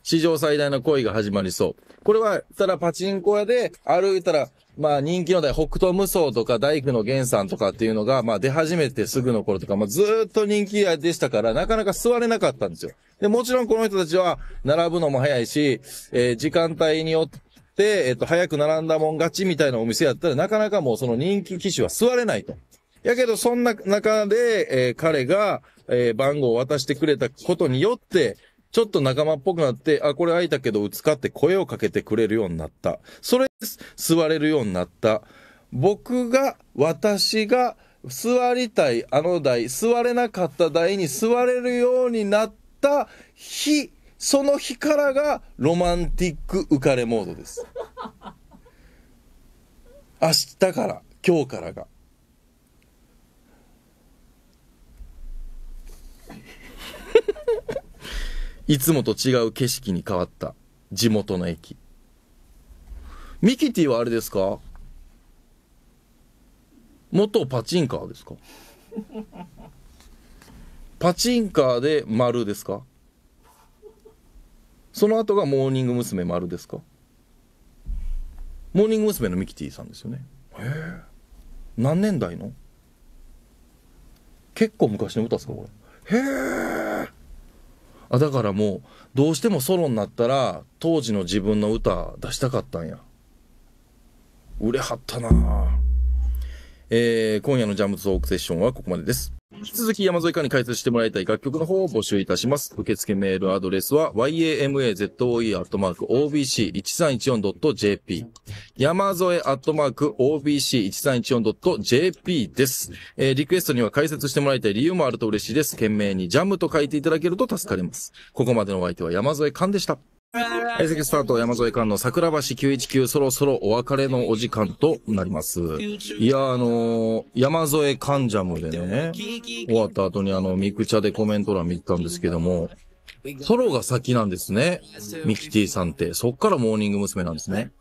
史上最大の恋が始まりそう。これは、たらパチンコ屋で歩いたら、まあ人気の大、北斗無双とか大工の源さんとかっていうのが、まあ出始めてすぐの頃とか、まあずっと人気でしたから、なかなか座れなかったんですよ。で、もちろんこの人たちは並ぶのも早いし、えー、時間帯によって、えっ、ー、と、早く並んだもん勝ちみたいなお店やったら、なかなかもうその人気機種は座れないと。やけど、そんな中で、えー、彼が、えー、番号を渡してくれたことによって、ちょっと仲間っぽくなって、あ、これ開いたけどうつかって声をかけてくれるようになった。それ座れるようになった。僕が、私が座りたいあの台、座れなかった台に座れるようになった日、その日からがロマンティック浮かれモードです。明日から、今日からが。いつもと違う景色に変わった地元の駅。ミキティはあれですか元パチンカーですか パチンカーで丸ですかその後がモーニング娘。丸ですかモーニング娘。のミキティさんですよね。へえ。何年代の結構昔の歌ですかこれ。へえ。あだからもうどうしてもソロになったら当時の自分の歌出したかったんや売れはったなえー、今夜のジャムズオークセッションはここまでです引き続き山添かに解説してもらいたい楽曲の方を募集いたします。受付メールアドレスは yamazoe.obc1314.jp 山添 .obc1314.jp です、えー、リクエストには解説してもらいたい理由もあると嬉しいです。懸命にジャムと書いていただけると助かります。ここまでのお相手は山添かんでした。関スタート山添館の桜橋919そろそろお別れのお時間となります。いや、あのー、山添館ジャムでね、終わった後にあの、ミクチャでコメント欄見てたんですけども、ソロが先なんですね。ミキティさんって。そっからモーニング娘。なんですね。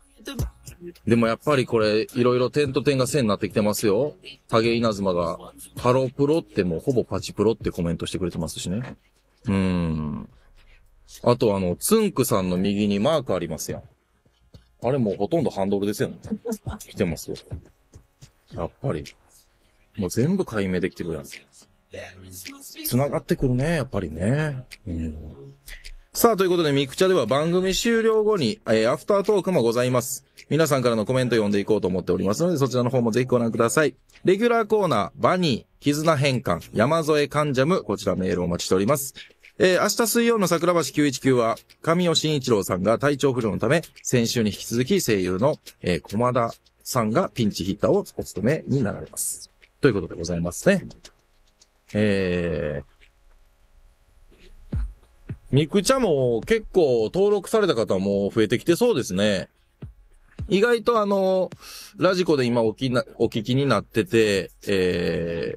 でもやっぱりこれ、いろいろ点と点が線になってきてますよ。ナ稲妻が、ハロプロってもうほぼパチプロってコメントしてくれてますしね。うーん。あとあの、つんくさんの右にマークありますやん。あれもうほとんどハンドルですよね。来てますよ。やっぱり。もう全部解明できてくるやつ。繋がってくるね、やっぱりね。うん、さあ、ということで、ミクチャでは番組終了後に、えー、アフタートークもございます。皆さんからのコメント読んでいこうと思っておりますので、そちらの方もぜひご覧ください。レギュラーコーナー、バニー、絆変換、山添関ジャム、こちらメールをお待ちしております。えー、明日水曜の桜橋919は、神尾慎一郎さんが体調不良のため、先週に引き続き声優の、えー、駒田さんがピンチヒッターをお務めになられます。ということでございますね。えー、ミクチャも結構登録された方も増えてきてそうですね。意外とあの、ラジコで今おきな、お聞きになってて、え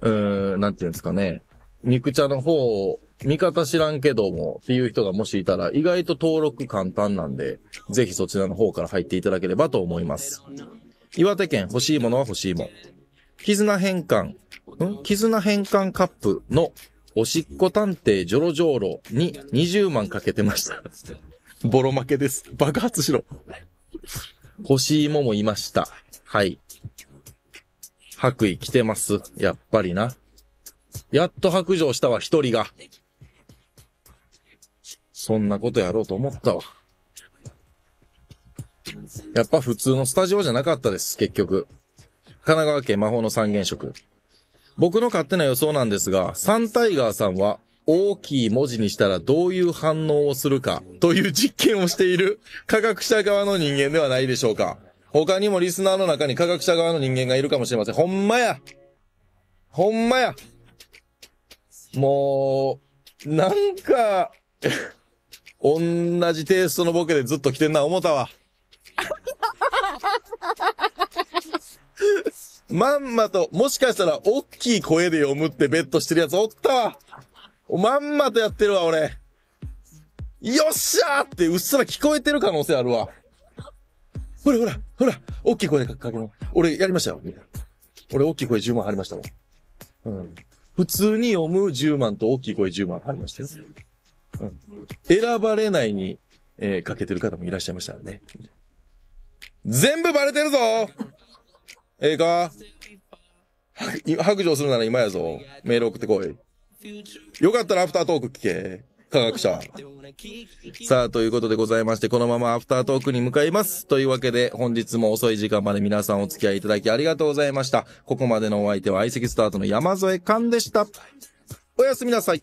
ー、うーん、なんていうんですかね。肉茶の方、味方知らんけどもっていう人がもしいたら、意外と登録簡単なんで、ぜひそちらの方から入っていただければと思います。岩手県欲しいものは欲しいもん。絆変換、ん絆変換カップのおしっこ探偵ジョロジョロに20万かけてました。ボロ負けです。爆発しろ。欲しいももいました。はい。白衣着てます。やっぱりな。やっと白状したわ、一人が。そんなことやろうと思ったわ。やっぱ普通のスタジオじゃなかったです、結局。神奈川県魔法の三原色。僕の勝手な予想なんですが、サンタイガーさんは大きい文字にしたらどういう反応をするかという実験をしている科学者側の人間ではないでしょうか。他にもリスナーの中に科学者側の人間がいるかもしれません。ほんまやほんまやもう、なんか、同じテイストのボケでずっと来てんな、思ったわ。まんまと、もしかしたら、おっきい声で読むってベットしてるやつおったわ。まんまとやってるわ、俺。よっしゃーってうっすら聞こえてる可能性あるわ。ほらほら、ほら、大きい声でかけろ。俺やりましたよ、みたな。俺大きい声10万ありましたもん。うん。普通に読む10万と大きい声10万ありましたよ。うん。選ばれないに、えー、かけてる方もいらっしゃいましたね。全部バレてるぞええはか白状するなら今やぞ。メール送ってこい。よかったらアフタートーク聞け。科学者。さあ、ということでございまして、このままアフタートークに向かいます。というわけで、本日も遅い時間まで皆さんお付き合いいただきありがとうございました。ここまでのお相手は相席スタートの山添勘でした。おやすみなさい。